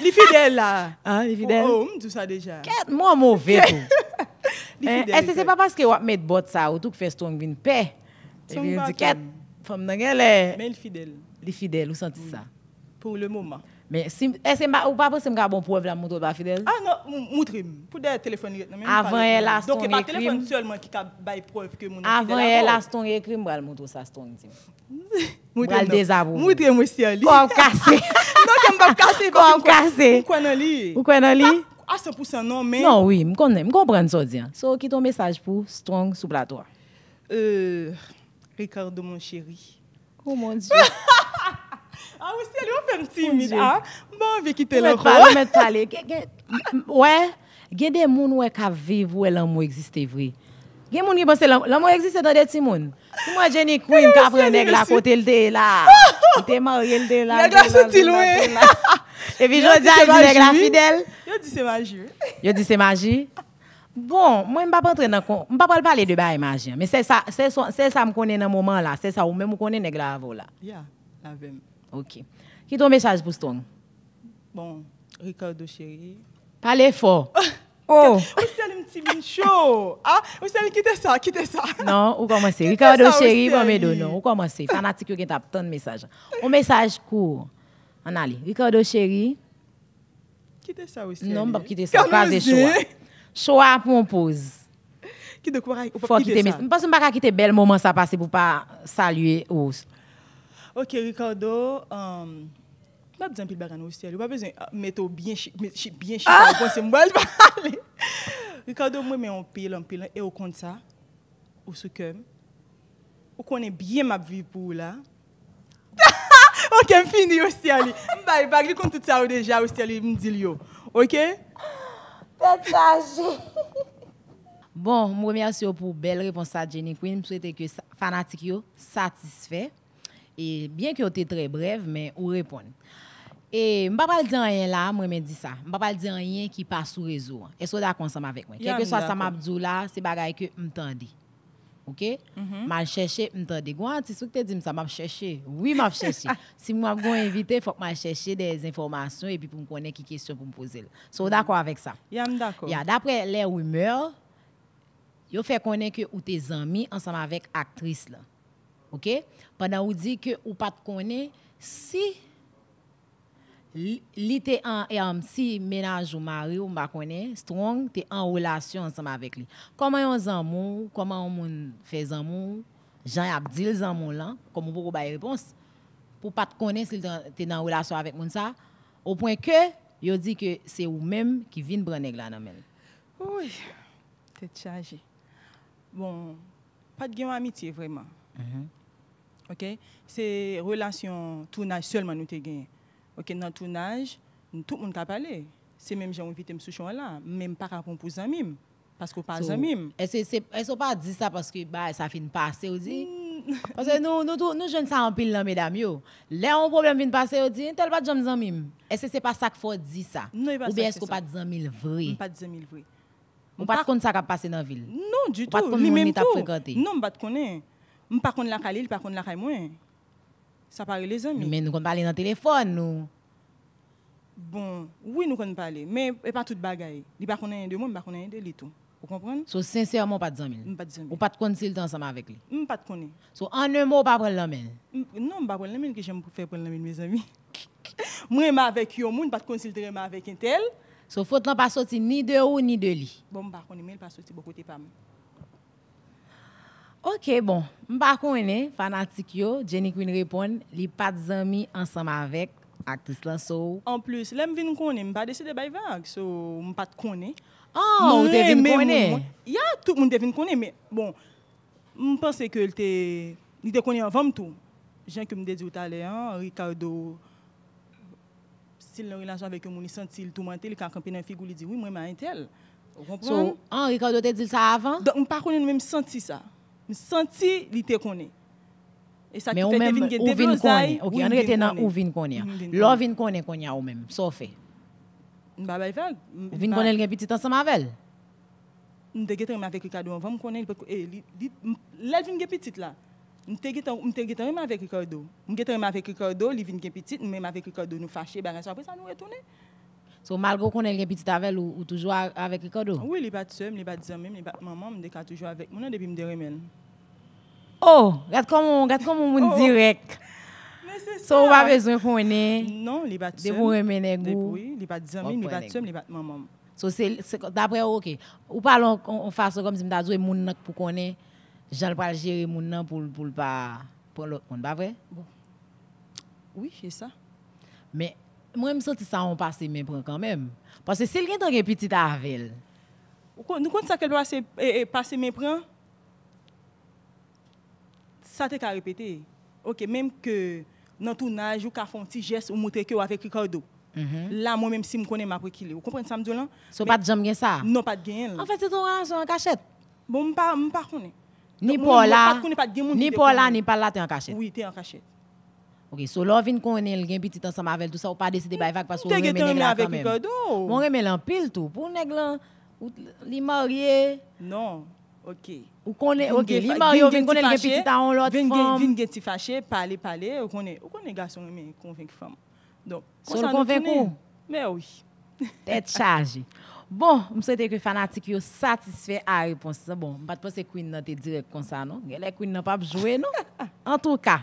Li fidèle là. Hein, li fidèle. Oh, hum, tout ça déjà. Quête, moi mauvais tout. Est-ce que c'est pas parce que vous mettez bot ça ou tout que strong vient paix? Et puis dit quête, femme nèg eh. elle est. Mais li fidèle. Li fidèle, vous sentez hum. ça? Pour le moment. Mais si, eh, est-ce que vous pas pensez que bon preuve là montrer pas fidèle Ah non, moi pour des téléphones même Avant elle a Donc pas téléphone seulement qui a bail preuve que mon Avant elle a ton écrit moi moto ça ton dit. Montrer le désavou. Montrer moi si elle. Comme cassé. Non, je pas casser comme cassé. Pourquoi dans lui Pourquoi dans lui À 100% non mais Non oui, me connais, me comprendre ça dire. So qui ton message pour strong sous plateau Euh Ricardo mon chéri. Oh mon dieu. A wè stè, lè wè fèm timide. Mbè, wè ki tè lè wè. Mbè, mbè, mbè, mbè. Wè, gè dè moun wè ka vive wè lè mwè eksiste vwe. Gè mwè mwè eksiste dè ti moun. Mwè geni koum ka pre neg la kote lè dè la. Kite mwa ou yè lè dè la. Ya glasou ti lwè. E pi jò di a di neg la fidèl. Yo di se maji. Yo di se maji. Bon, mwen mbè pa entren nan kon. Mbè pa lè pale de ba imagi. Mè se sa m konen nan mouman la. Se sa ou Ok. Kite ou mesaj pou ston? Bon, Ricardo chéri. Pale fò. Ou salim ti min chò? Ou salim kite sa? Ou komanse? Ricardo chéri pou mè do nou? Ou komanse? Ou mesaj kou? Ricardo chéri. Kite sa ou chéri? Non, pa pote kite sa. Kite sa ou chéri? Chò ap moun pouz. Kite sa ou kote sa? Mwen pas mwen baka kite bel mounman sa pase pou pa salye ou... Ok, Ricardo... Mwen mwen apèm pil baran ou stèli. Mwen neto ou bien shik. Mwen mwen apèm pi. Ricardo mwen mwen an pil an pil an. E ou kont sa. Ou sou kem. Ou konen biye map vi pou la. Ok, fin di ou stèli. Mwen bay bag li kont ou tsa ou deja ou stèli mwen di li yo. Ok? Pèm sè en jè. Bon, mwen remyans yo pou bel reponsat jèni kwen. Mwen souwete ki fanatik yo satisfè. Et bien que tu très brève, mais ou répond. Et je ne vais pas dire rien là, moi me dis ça. Je ne vais pas dire rien qui passe sur le réseau. Et ça, d'accord ensemble avec moi. Quelque soit ça m'a dit là, c'est bagaille que m'entendis. OK mm-hmm. M'a cherché, m'entendis. Gwan, tu sais que tu dis ça m'a cherché. Oui, m'a cherché. si moi suis invité, faut que m'a chercher des informations et puis pour me connaître qui question pour me poser. So mm-hmm. d'accord avec ça. Y'a d'accord. d'après les rumeurs, yo fait connaître que ou tes amis ensemble avec actrice là. OK Pendant ou dit que ou pas connaît si l'été en si ménage ou mari ou pas connaît strong tu en relation ensemble avec lui. Comment on amour, comment on fait amour Jean Abdil amour là, comment pour ba réponse pour pas connaître si tu es en relation avec moun ça au point que il dit que c'est ou même qui vient prendre la dans Oui. C'est chargé. Bon, pas de amitié vraiment. Mm OK C'est relation tournage seulement nous te gagné. OK dans tournage, tout le monde t'a parlé. C'est même j'ai invité me souchon là, même pas rapport pour amis parce qu'on pas so, amis. Est-ce c'est est-ce pas dit ça parce que bah ça finit passer au dit mm. parce que nous nous nous jeunes ça en pile là mesdames yo. Là on problème vient passer au dit tel pas jamais amis. Est-ce c'est pas ça qu'il faut dire ça Ou bien est-ce qu'on pas des amis vrai Pas des amis vrai. On pas connaître ça qui passer dans la ville. Non du tout, ni même tout. Non, pas connaît. Je ne pas la Khalil, pas la Khalil. Ça paraît les amis. Mais nous on parle dans le téléphone, nous. Bon, oui, nous on parle, mais pas le bagaille. Il pas qu'on a un de moi, pas qu'on a un de lui tout. Vous comprenez So sincèrement pas de amis. Pas de Ou pas de consultant ensemble avec lui. Pas de connaît. So en un mot pas prendre la Non, pas prendre la que j'aime pour faire prendre la mes amis. Moi même avec yo moun pas de consulter avec un tel. So faut pas sortir ni de haut ni de lui. Bon, pas connaît, mais pas sortir beaucoup de pas. Ok, bon, mpa konen fanatik yo, Jenny Queen repon, li pat zami ansama vek, aktis lan sou. An plus, lèm vin konen, mpa dese de bay vag, sou mpa konen. An, ah, mwen te vin konen? Ya, tout mwen te vin konen, men bon, mwen pense ke lte konen avan mto. Jen ke mde di ou talen, Ricardo, si lèm rilajan veke mouni senti l'touman te, lèm kakampen an figou li di, wè mwen man entel. So, Ricardo te di ou sa avan? Mpa konen mwen senti sa. Mi santi li te konye. E sa ki fe de vin gen devyo zay. Ok, an rete nan ou vin konye. Lo vin konye konye ou men, so fe? Mba bay vel. Vin konye li gen pitit an sa ma vel? Mte gete remavek li kado. On va mkonye. Eh, le vin gen pitit la. Mte gete remavek li kado. Mte gete remavek li kado. Li vin gen pitit. Mme mavek li kado. Nou fache. Mpe sa nou etounen. So, malgré qu'on ait un petit avec ou, ou toujours avec Ricardo? Oui, il n'est pas seul, il n'est pas de zami, il n'est pas maman, il est toujours avec moi depuis que je me Oh, regarde comment regarde comment on oh. direct. Mais c'est ça. So, on pas besoin qu'on ait. Non, il n'est pas de soeur. vous remener goût. Oui, il n'est pas de zami, il n'est pas de il n'est pas maman. So, c'est d'après OK. Ou parlons en fasse comme si m'ta dire moun pour connait ait Jean le gérer moun nan pour pour pas pour l'autre monde, pas vrai? Oui, c'est ça. Mais moi, même me sens ça on passe mes points quand même. Parce que si quelqu'un est petit à ville. Nous comptons ça que le eh, eh, passer mes points, ça tu qu'à répéter. Ok, même que dans le tournage, ou qu'à fait un petit geste ou montrer que avec Ricardo. Mhm. Là, moi-même, si je connais ma préquille, vous comprenez ça, me dit là? So, pas de jambes ça? Non, pas de gain. En fait, c'est ton en cachette. Bon, je ne pas. Ni pour là, ni pour là, ni pas là, tu es en cachette. Oui, tu es en cachette. Ok, so lo vin konen l gen piti tan sa mavel tou sa ou pa dese de bayvak pa sou ou reme neglan kanmen. Ou te gen tan mle avek mkado ou? Ou reme lan pil tou pou neglan ou li morye. Non, ok. Ou konen, ok, li morye ou vin konen l gen piti tan on lot fom. Vin gen ti fache, pale pale, ou konen, ou konen gaso mwen konvenk fom. So lo konvenk ou? Mwen woy. Tet charge. Bon, mswete ki fanatik yo satisfe a reponsi sa. Bon, mbat pose kouin nan te direk konsa, non? Gyele kouin nan pap jowe, non? En touka,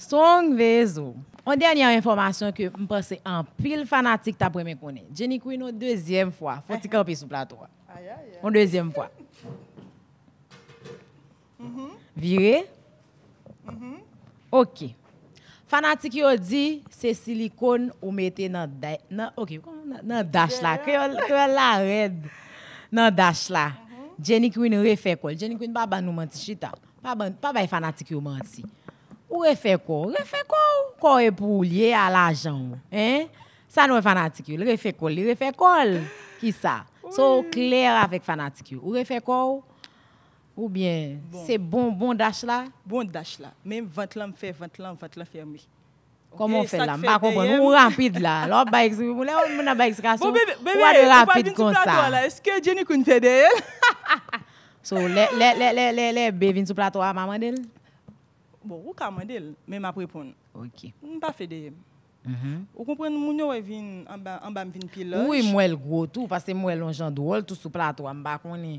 strong vezou. On denya informasyon ki mpose an pil fanatik ta premen konen. Jenny kouin nou dezyen fwa. Foti ka opi sou plato. On dezyen fwa. Vire. Ok. Ok. Fanatik yo di, se silikon ou mette nan dash la, kre la red nan dash la. Mhm. Jenik win refekol, jenik win baba nou manti chita, baba e fanatik yo manti. Ou refekol, refekol, kon e pou liye al ajan ou, eh? Sa nou e fanatik yo, refekol, refekol, ki sa? So, kler avek fanatik yo, ou refekol? Ou bien, bon. se bon bon dash la? Bon dash la, men vant lan fe, vant lan, vant lan fe a mi. Koman fe la? Mba konpon, ou rampid la? Lo bayek si, mou le ou mou na bayek si kasyon, ou ade rampid kon sa? Bebe, bebe, mwen pa vin sou plato a la, eske jeni koun fè deyel? So, le, le, le, le, le, le, be vin sou plato a mamandel? Bon, ou kamandel, men maprepon. Ok. Mba fè deyem. Ou konpon, moun yo wè vin, mba mbin pilaj. Ou mwen mwèl gwo tou, pase mwen mwèl lon jandou, wèl tou sou plato a mba koni.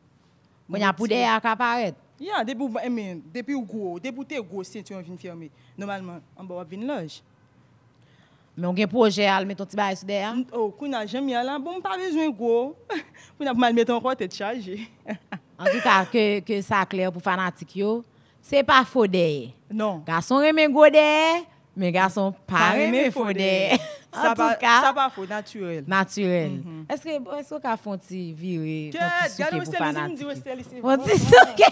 Mwen apou dey a kaparet? Ya, debi ou gwo, debi ou te gwo, si ti yon vin firme, normalman, an ba wap vin loj. Men yon gen pouje almeton ti baye sou dey a? Ou, oh, kou nan jemi a lan, bon pa rejwen gwo, pou nan malmeton kwa te tchaje. An di ta ke sa akler pou fanatik yo, se pa fodey? Non. Gason remen gwo dey? Men gason pare me fode. Sa pa fode, naturel. Naturel. Mhm. Eske bon, eske ou ka fonte viri? Fonte souke pou fanatik. Fonte souke.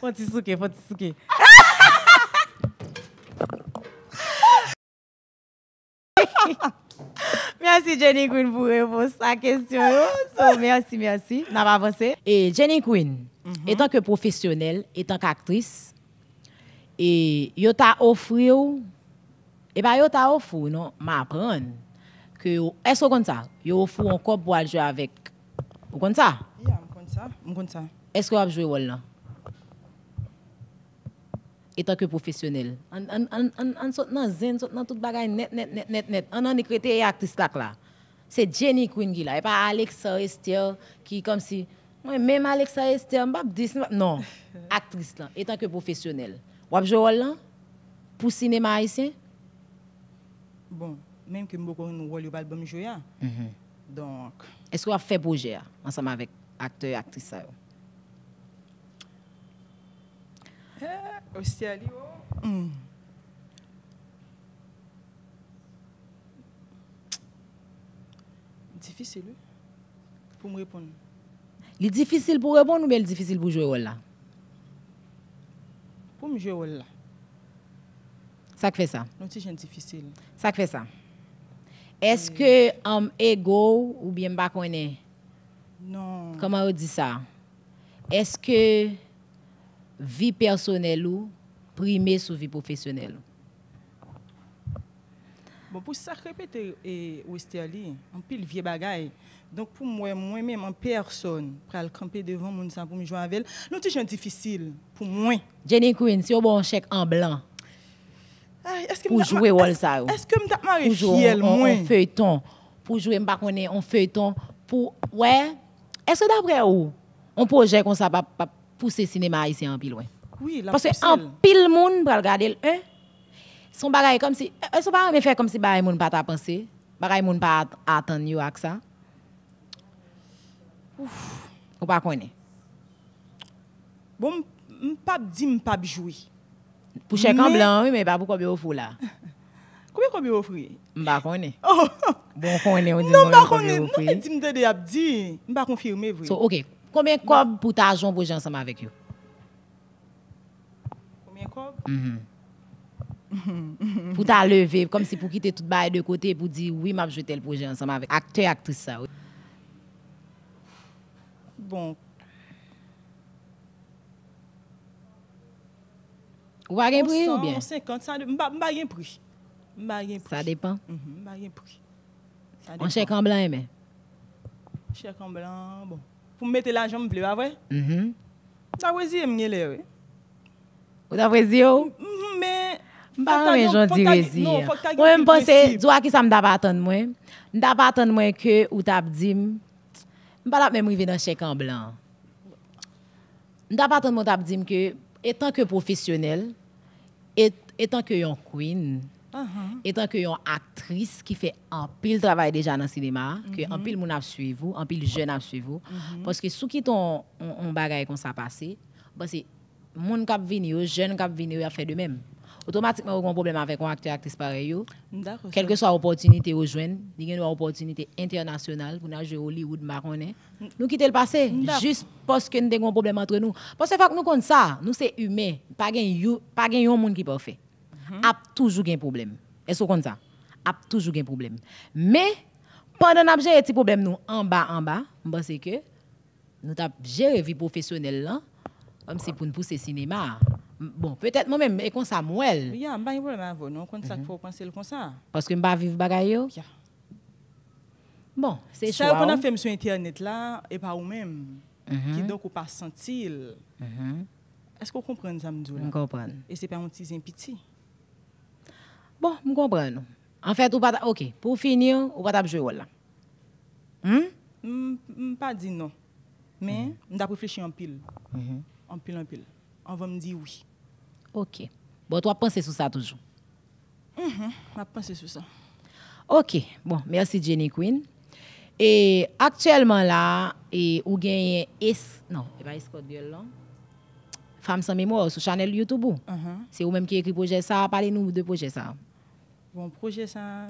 Fonte souke, fonte souke. Mersi Jenny Queen pou evo sa kestyon. Oh, mersi, mersi. Naba vose. Jenny Queen, etanke mhm. profesyonel, etanke aktris... E yo ta ofri ou, e ba yo ta ofri ou nou, ma apren. Esko konta, yo ofri ou an kop bo aljou avek. Mou konta? Ya, mou konta. Esko apjou e wol nou? Etan ke profesyonel. An sot nan zen, an sot nan tout bagay net net net net net. An an ekwete e aktist lak la. Se Jenny Kwingi la, e pa Alex Arrester ki kom si, mwen mèm Alex Arrester mbap dis, non, aktist lan, etan ke profesyonel. Wap joué rôle là pour cinéma haïtien Bon, même que beaucoup nous rôle pas bon jouer. Mhm. Donc, est-ce qu'on avez fait bouger ensemble avec acteurs et actrices Aussi eh, mm. Difficile pour me répondre. Il est difficile pour répondre ou bien difficile pour jouer là pour je jouer là. Ça fait ça. Non, c'est difficile. Ça fait ça. Est-ce que un um, égaux ou bien pas Non. Comment on dit ça Est-ce que vie personnelle ou primée sur vie professionnelle Bon pour ça répéter et Westerly, un pile vieux bagaille. Donc pour moi, moi-même en personne, pour aller camper devant mon sang pour me jouer avec elle, nous c'est difficile pour moi. Jenny Queen, si on bon chèque en blanc. Pour jouer Wall ça. Est-ce que tu marié fiel moi un feuilleton pour jouer m'pa connait un feuilleton pour ouais. Est-ce que d'après vous on projet comme ça va pousser cinéma ici, en pile loin Oui, Parce que en pile monde pour regarder un son bagage comme si euh, euh, sont pas me fait comme si bagage monde pas ta penser, bagage monde pas attendre yo avec ça. Ou pa kone? Bon, m pa bdi, m pa bjoui. Pou chekan blan, oui, men pa pou kobbe ou fwou la. Koumen kobbe ou fwoui? M pa kone. Oh. Bon kone, ou di m wou koube ou fwoui. Non, m pa kone, non e dimde de apdi, m pa konfirme vwe. So, ok, koumen kob pou ta ajon pou jansama vek yo? Koumen kob? Mm-hmm. Pou ta leve, kom si pou kite tout baye de kote, pou di, oui, m apjoui tel pou jansama vek. Akte ak tout sa, oui. Bon. Ou a genpouye ou bien? 150, 100, 200. Mba genpouye. Mba genpouye. Sa depan? Mba genpouye. An chek an blan men? An chek an blan, bon. Fou mbete la jom pliwa, vwe? Mbem. Ou ta vwezi yo? Mbem. Mba genpouye. Mba genpouye. Mbem. Mwen mponse, dwa ki sa m dabat an mwen. M dabat an mwen ke ou ta abdim... pas la même rivière dans chèque en blanc. Je n'ai pas tant que, étant que professionnel, et, étant que une queen, uh que étant que une actrice qui fait un pile travail déjà dans le cinéma, que un pile monde a vous un pile jeune a suivi, vous parce que ceux qui ont un bagarre comme ça passé, parce que monde qui venu, jeune qui a venu, ont fait de même automatiquement, on a un problème avec un acteur actrice pareil. Quelle que soit l'opportunité, on joigne. Il y a une opportunité internationale pour jouer au Hollywood, Marronais. Mm. Nous quittons le passé, juste parce que nous avons un problème entre nous. Parce que nous compte ça, nous sommes humains. Pas de monde qui peut faire. Il a toujours un problème. Est-ce que vous ça? a toujours un problème. Mais, pendant que nous avons un problème, nous, en bas, en bas, c'est que nous avons géré la vie professionnelle, hein, comme si pour nous pousser cinéma. Bon, peut-être moi-même, et comme ça, moi. Oui, je n'ai pas de problème vous, non, comme ça, mhm. penser comme ça. Parce que je ne vais pas vivre choses. Bon, c'est ça. Si qu'on a hein. fait sur Internet là, et pas vous-même, mhm. qui donc ou pas senti. Mhm. Est-ce que vous comprenez ça, Mdou? Je comprends. Et ce n'est pas un petit petit. Bon, je comprends. En fait, ou pas, ok, pour finir, pas jouer là. Hum? pas dire non. Mais, je réfléchir en pile. En pile, en pile on va me dire oui. OK. Bon, toi, penser sur ça toujours. Mm mm-hmm. Je penser sur ça. OK. Bon, merci Jenny Queen. Et actuellement là, et ou gagne es non, et pas escort girl là. Femme sans mémoire sur chaîne YouTube. Mm -hmm. C'est vous même qui écrit projet ça, parlez-nous de projet ça. Bon, projet ça,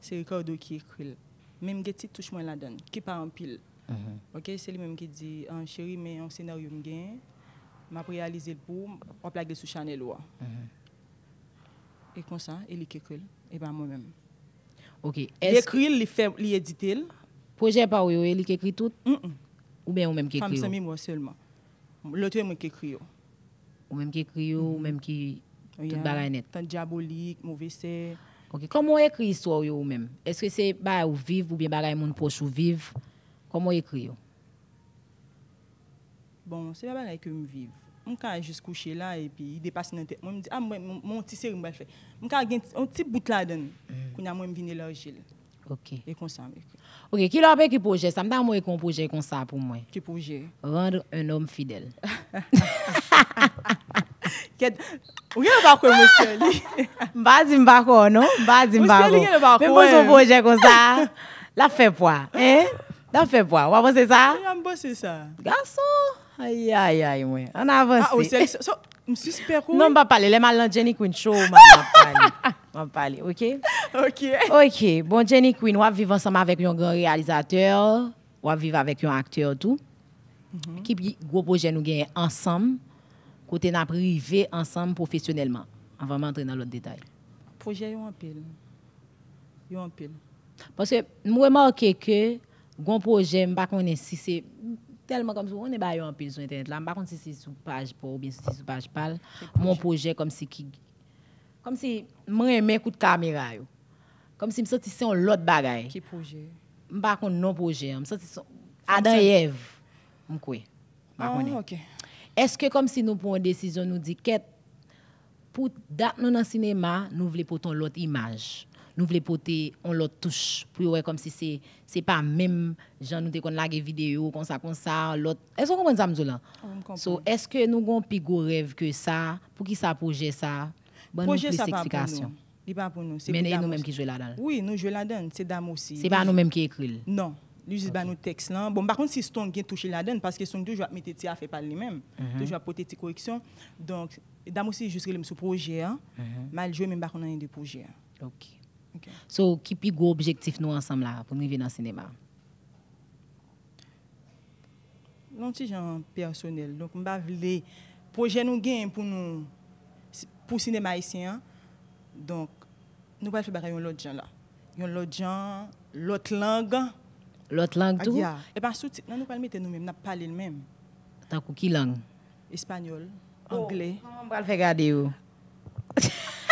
c'est Ricardo qui écrit. Même qui touche moi la donne, qui pas en pile. Mm OK, c'est lui même qui dit, hein, chérie, mais en scénario me m'a réalisé pour en plaquer sous Chanel mm -hmm. et comme ça il écrit, et pas eh ben, moi-même OK écrit, il fait il édite projet pas où il écrit tout mm ou bien ou même qui écrit femme c'est oh? moi seulement l'autre moi qui écrit oh. ou même qui écrit ou mm-hmm. même qui tout hein. bagaille tant diabolique mauvais c'est OK comment écrit histoire ou même est-ce que c'est bah ou vivre ou bien bagaille monde proche ou vivre comment écrit oh? bon, c'est pas là que je vive. Je suis juste couché là et puis il dépasse notre tête. Je me dis, ah, mon petit sérum, je fais. Je suis un petit bout là-dedans. Je mm. suis venu l'argile. Ok. Et comme ça. Ok, qui l'a fait qui projet Ça me donne un projet comme ça pour moi. Qui projet Rendre un homme fidèle. Ou on va quoi monsieur li? Mba di non no? Mba di mbako. Monsen li yon bako. projet comme ça, la fait pwa. Hein La fe Vous Wapon ça ça Yon c'est ça garçon Aïe, aïe, aïe, oui. On a avancé. Ah, je suis super Non, je ne vais pas parler. Elle est Jenny Queen Show. Je ne vais pas parler. OK? OK. OK. Bon, Jenny Queen, on va vivre ensemble avec un grand réalisateur. On va vivre avec un acteur tout. Mhm. Qui dit que gros projet nous gagne ensemble, côté privé ensemble professionnellement. On va rentrer dans l'autre détail. Projet yon pile. Yon pile. Parce que moi remarqué que gros projet, je ne sais pas si c'est. Telman kom si ou ne bayou an pil sou internet la, mbakon si si sou page pou ou bin si si sou page pal, mwen pouje kom si ki... Kom si mwen eme kout kamera yo, kom si msot non ah, si se yon lot bagay. Ki pouje? Mbakon non pouje, msot si se yon... Adam Yev mkwe, mbakon e. Ah, ok. Eske kom si nou pou an desizyon nou di ket pou dat nou nan sinema nou vle pou ton lot imaj? Nou vle pote, on lot touche. Pou yo wè kom si se pa mèm jan nou te kon lage video, kon sa kon sa, lot... Ese kon kon zan mzou lan? So, eske nou gon pi go rev ke sa? Pou ki sa proje sa? Proje sa pa pou nou. Di pa pou nou. Mène yon nou mèm ki jwe ladan. Oui, nou jwe ladan. Se dam osi. Se pa nou mèm ki ekril. Non. Li jis ba nou teks lan. Bon, bakon si ston gen touche ladan, paske son dou jwa mète ti afe pali mèm. Tou jwa pote ti koreksyon. Donk, dam osi, jouske lèm sou pro Okay. So, qui plus objectif nous ensemble là pour nous vivre dans le cinéma? Non, c'est genre personnel. Donc, je voulais projet nous gain pour nous pour cinéma haïtien. Donc, nous pas faire bagarre l'autre gens là. Yon l'autre gens, l'autre langue. L'autre langue tout. Et pas sous nous pas mettre nous-mêmes, n'a parler le même. Tant qui langue? Espagnol, oh, anglais. On va le faire garder.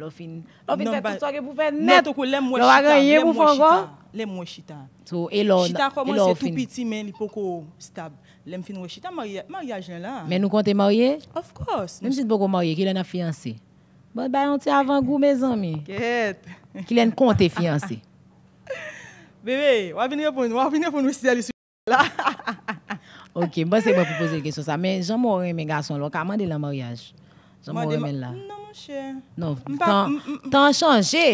Lò fin, lò fin tè non tout wakè pou fè net. Net wakè pou lèm wè chita, e lèm wè chita. E lèm wè chita. Chita kwa mwen se tout piti men, lèm fin wè chita, mariage lè la. Men nou kontè mariè? Of course. Men mwen si t'poko mariè, ki lè na fiancé. Mwen bon, bayan ti avan gou me zan mi. Ket. Ki lè n'kontè fiancé. Bebe, wap vini wè pon, wap vini wè pon wè chita lè sou fè la. Ok, mwen bon, se mwen pou pose lè kesyon sa. Men, jan mwen wè men gason lò, kamande lè mariage? Jan mwen w Tanshanje? Tanshanje?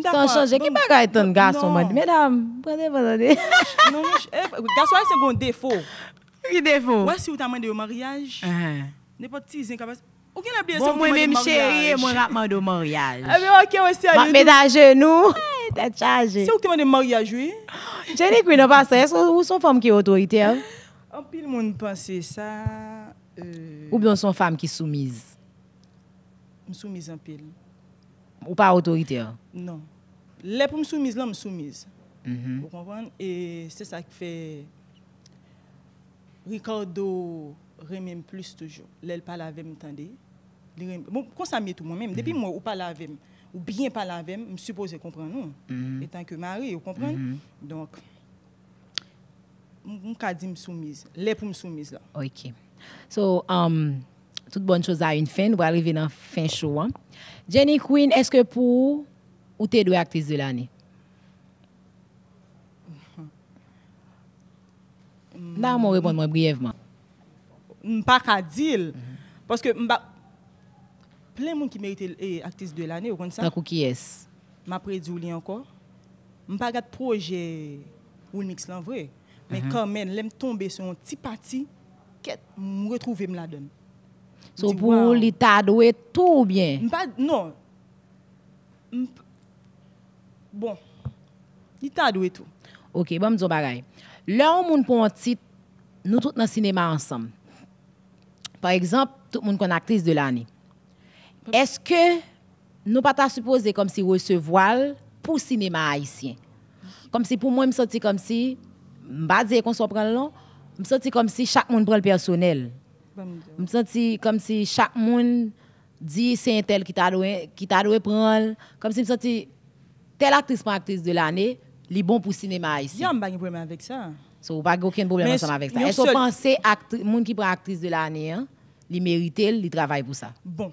Tanshanje? Ki pa bon, gay ton gason? Medam, preten pa do de. Gason wè se kon defo. Ki defo? Wè se ou taman de yo mariage? Nè pa tizen kapè. Ou kè la pè se ou taman de mariage? Mwen mè mè mè chérie mwen rapman de yo mariage. Mè dè a jenou. Si ou taman de mariage wè? Je ne kwenye passe. Euh. Ou son fam ki otorite? Ou pi l moun passe sa? Ou bè son fam ki soumise? soumise en pile. Ou pas autoritaire? Non. Les pour me soumise, là, me soumise. Vous comprenez? Et c'est ça qui fait Ricardo remet plus toujours. L'elle parle avec me tendez. Bon, quand ça tout moi-même, depuis moi, ou parle avec ou bien parle avec me, je suppose que vous comprenez. -hmm. Étant que mari, vous comprenez? Mm -hmm. Donc, je me soumise. les pour me soumise là. OK. So, um, toute bonne chose a une fin, nous va arriver dans fin show. Hein. Jenny Queen, est-ce que pour ou t'es deux actrice de l'année? Mm. brièvement. je répondre moi brièvement. Mm-hmm. Pas qu'à dire, parce que plein de monde qui méritent eh, actrice de l'année, vous comprenez ça? qui est? pas. Douli encore. M'pas pas projet ou mix l'en vrai, mais mm-hmm. quand même, l'aime tomber sur un petit parti, qu'est-ce me je retrouve là-dedans? So pour l'état lui doué tout bien. non. Bon. Il t'a tout. OK, bon me bagaille. Là on moun pour un titre nous tous dans cinéma ensemble. Par exemple, tout le monde qu'on actrice de l'année. Est-ce que nous pas supposé comme si recevoir pour cinéma haïtien comme si pour moi me sentir comme si m'pas dire qu'on s'en prend je me sentir comme si chaque monde prend le personnel je me sens comme si chaque monde dit c'est un tel qui t'a donné, prendre comme si je me sentais telle actrice pour actrice de l'année est bonne pour le cinéma ici a pas de problème avec ça ou pas aucun problème ensemble avec ça est-ce que vous pensez les monde qui prennent actrice de l'année hein, méritent mérite pour ça bon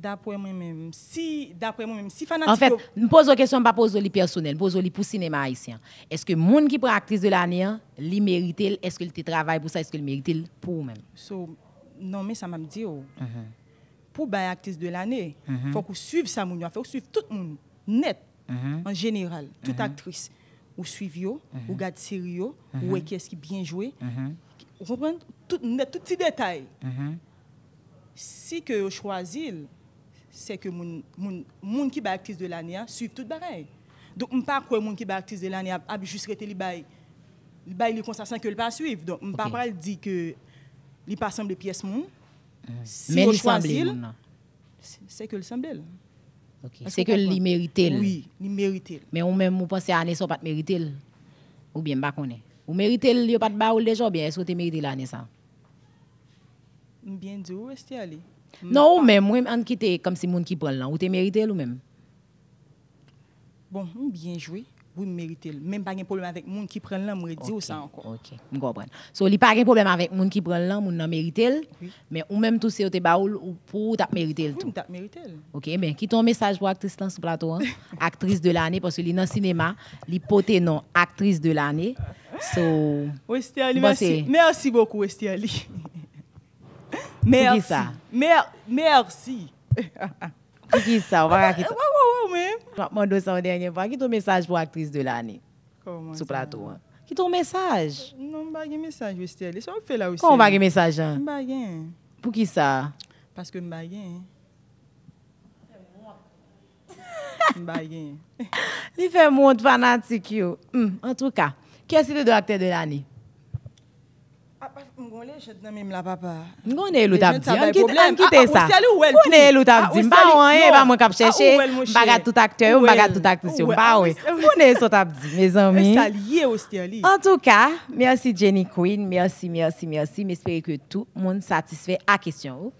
D'après moi-même, si, d'après moi-même, si fanatique. En fait, je pose une question, pas pose personnelle, question pour le cinéma haïtien. Est-ce que monde qui prend actrice de l'année, il mérite, est-ce qu'il travaille pour ça, est-ce qu'il mérite pour même so, Non, mais ça m'a dit, oh. Mhm. pour être actrice de l'année, il mhm. faut qu'on suive ça, il faut suivre tout le monde, net, mhm. en général, toute actrice. Ou suivi, ou regarde sérieux, ou qu'est-ce qui est bien joué. Vous Reprendre tout, net, tout petit détail. Si que vous c'est que les gens qui sont actrice de l'année hein, suivent tout pareil. Donc, je ne pas que les gens qui sont actrice de l'année a juste été les bails. Les bails, sans que le pas suivre. Donc, je ne pas dire que les pas semblent pièces. Mm. Si Mais il semble hein. C'est que le semble Okay. C'est que il mérite l. Oui, il mérite l. Mais on même on pense à l'année sans pas mérite l. Ou bien pas connaît. Ou mérite l, a pas de baoul déjà bien, est-ce que tu mérites l'année ça? Bien dit, où est-ce que tu Mm. Non, mais moi, on quitté comme si monde qui prend là, ou t'es mérité ou même. Bon, mm, bien joué. Oui, mérité. Même pas de problème avec monde qui prend là, me dis ça encore. OK, je comprends. So, il pas de problème avec monde qui prend là, monde n'a mérité, mais ou même tout c'est au baoul ou pour t'as mérité tout. T'as mérité. OK, ben qui ton message pour actrice dans ce plateau hein? Actrice de l'année parce que li dans cinéma, li non actrice de l'année. So, bah, Merci beaucoup Estelle. Merci. Ça. merci. Qui ça? On va Oui, oui, Je vais ça Qui ton message pour actrice de l'année? plateau. Hein. Qui ton message? Non, je pas message, fait là aussi. va message? Hein? Je Pour qui ça? Parce que je Il fait monde fanatique. Hmm, en tout cas, qui est-ce que de l'année? Mwen lè jèd nan mèm la papa. Mwen lè lou di. An kite sa. Mwen lè lou tap di. Mba ou an e, mba mwen kap chèche. Mbaga tout akteur, mbaga tout aktisyon. Mba ou e. Mwen lè di, mes ah, amis. Sa liye ou stè li. En tout ka, mersi Jenny Queen, Mersi, mersi, mersi. M'espere ke tout moun satisfè a kesyon ou.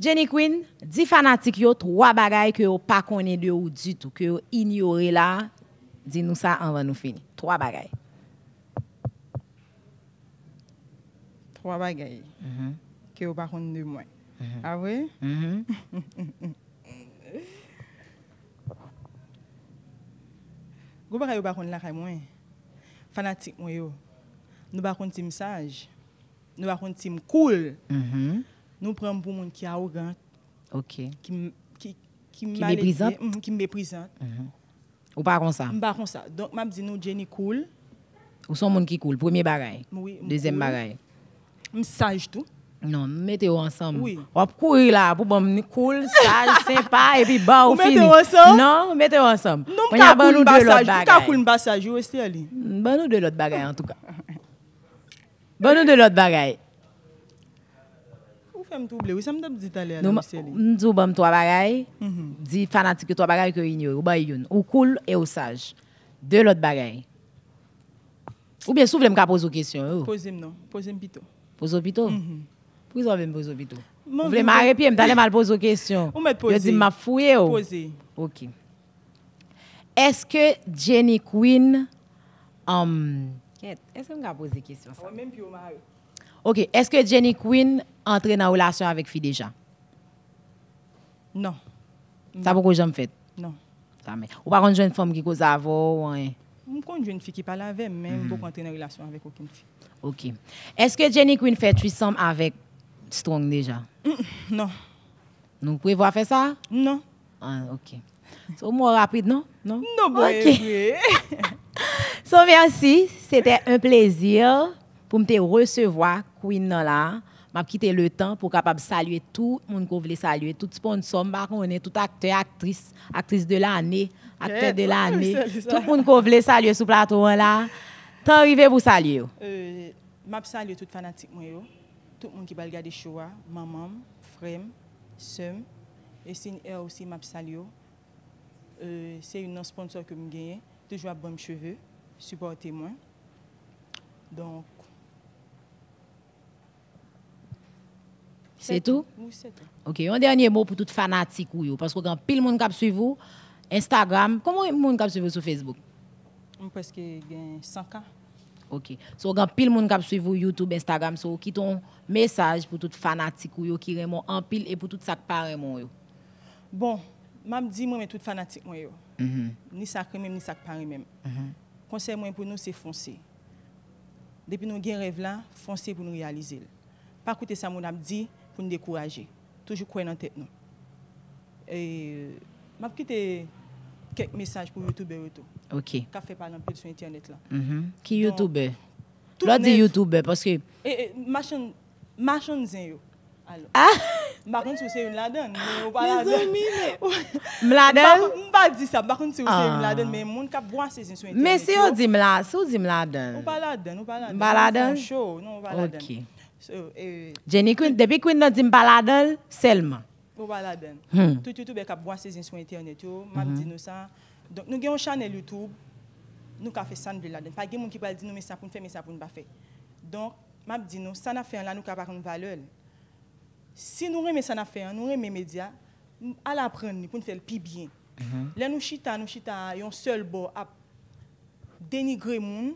Jenny Queen, di fanatik yo, troa bagay ke yo pa konen de ou du tout, ke yo ignore la, di nou sa anvan nou fini. Troa bagay. Kwa bagay, ki ou bakon nou mwen. Awe? Gou bakay ou bakon lakay mwen, fanatik mwen yo. Nou bakon tim saj, nou bakon tim koul. Nou pran pou moun ki aogant, ki mbe prizant. Ou bakon sa? Ou bakon sa. Donk map zi nou jeni koul. Ou son moun ki koul? Premier bagay? Oui. Dezem bagay? Oui. Un saj tou? Non, mette ou ansam. Ou ap kouye la pou bom ni non, non, koul, saj, sempay, epi ba ou fini. Ou mette mm, bon ou ansam? Non, mette ou ansam. Ou ka koul mba saj, ou este ali? Bon nou de l'ot bagay, en tou ka. Bon nou de l'ot bagay. Ou ke mtouble? Ou se mtap ditale ala ou este ali? Mtou bom to bagay, di fanatik yo to bagay, kou inyo, ou bay yon. Ou koul, e ou saj. De l'ot bagay. Ou bien sou vle mka pouz ou kesyon? Pouz im nou, pouz im pito. aux hôpitaux. Pour ils ont même aux hôpitaux. Vous voulez m'arrêter, je vais mal poser une question. Vous m'avez Je dis, m'a fouillé. OK. Est-ce que Jenny Quinn. Um, est-ce que vous avez posé une question? Ça? Même plus OK. Est-ce que Jenny Queen entre dans relation avec Fideja? Non. Ça, pourquoi j'en fait? Non. Ça, mais. Ou par contre, une femme qui cause à vous. Je connais une fille qui parle avec, mais je hmm. ne entrer en relation avec aucune fille. Ok. Est-ce que Jenny Queen fait ça avec Strong déjà? Mm, non. Nous pouvons e faire ça? Non. Ah, ok. C'est au moins rapide, non? Non, non bon, ok. so, merci. C'était un plaisir pour me recevoir, Queen là vais quitté le temps pour capable saluer tout le monde qui voulait saluer, tout sponsor, tout acteur, actrice, actrice de l'année, acteur de l'année. Tout le monde qui voulait saluer sur le plateau hein, là, t'es arrivé pour saluer. Euh, salue tous les fanatique tout le monde qui va regarder show, hein. maman, frère, sœur et c'est aussi je salue Euh, c'est une sponsor que je gagné, toujours à bon cheveux, supportez moi. Donc C'est tout? Oui, c'est tout. OK, un dernier mot pour toute fanatique ou parce que quand pile monde cap suivre vous Instagram, komon moun kap suyvou sou Facebook? Mwen preske gen 100k. Ok. So, gen pil moun kap suyvou YouTube, Instagram, so, ki ton mesaj pou tout fanatik ou yo ki remon an pil e pou tout sakpare mwen yo? Bon, mwen ap di mwen mwen tout fanatik mwen yo. Mhm. Ni sakre mwen, ni sakpare mwen. Konsey mwen pou nou se fonse. Depi nou gen rev lan, fonse pou nou realize. Par koute sa moun ap di, pou nou dekouraje. Toujou kouen nan tet nou. Mwen ap koute... mensaj pou Youtube eto. Ok. Ka fe palan pou sou internet la. Ki Youtube? Lo di Youtube? Mashonzen yo. Bakon sou se yo mladen. Mladen? Mba di sa bakon sou se yo mladen men moun ka bwase sou internet non, yo. Mwen se yo zi mladen? Mbaladen. Mbaladen? Depi kwen nan zi mbaladen, Selma. Ouwa bon, laden, hmm. toutoutou be kap bwa sezinswen ete an etyo, mab hmm. di nou san. Donk nou gen yon chanel loutoub, nou ka fe san vle laden. Pa gen moun ki pal di nou me san pou nfe, me san pou nba fe. Donk mab di nou, san a fe an la nou ka par an valen. Si nou reme san a fe an, nou reme media, ala apren ni pou nfe lpi bien. Mm-hmm. Le nou chita, nou chita yon sol bo ap denigre moun,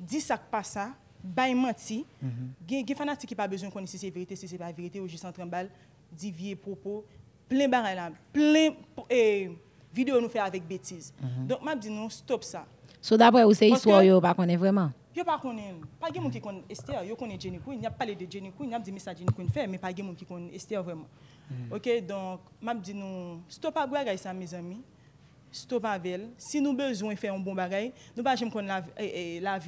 di sak pa sa, bay mati, mm-hmm. gen ge fana ti ki pa bezon koni se se verite, se se pa verite, ouji san trem bal. Divier propos, plein baray plein eh, vidéo nous video avec bêtises. Mhm. Donc stop ça So dapre vous ne connaissez yo vraiment Je pas Yo pa konen, pa gen Esther, yo Jenny Queen, n'y pas parlé de Jenny Queen, pas di misa Jenny Queen fe, mais pas gen moun Esther vreman. Mm Ok, donc stop stop si nou bezwen fait un bon bagay, nou pa la, eh, eh, la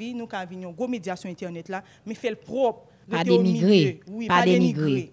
go médiation internet la, men pas Pa denigre, oui, pa denigre.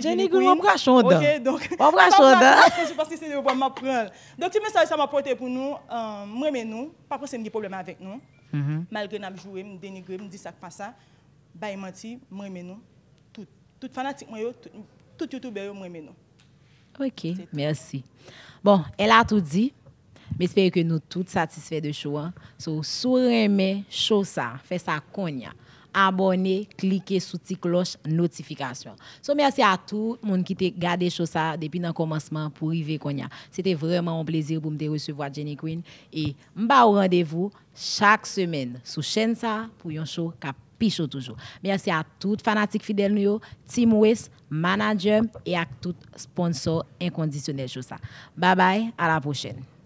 Jenny Gou, on prend chonde. Ok, donc. On prend Je Parce que c'est le bon m'a Donc, tu message ça m'a porté pour nous, euh, moi mais nous, pas parce que j'ai des problèmes avec nous. Mm-hmm. Malgré n'a joué, me dénigrer, me dire ça pas ça, bah menti, moi mais nous, tout tout fanatique moi yo, tout YouTube, moi mais nous. OK, merci. Bon, elle a tout dit. J'espère que nous tous satisfaits de choix. Hein. So, mais chaud ça, fais ça cognac abonner, cliquer sur la cloche notification. So, merci à tout le monde qui t'a gardé ça depuis le commencement pour arriver Konya. C'était vraiment un plaisir pour me recevoir Jenny Queen et je au rendez-vous chaque semaine sur chaîne ça pour un show cap pichot toujours. Merci à tous fanatique fanatiques nous, Team West, manager et à tous sponsor inconditionnel ça. Bye bye, à la prochaine.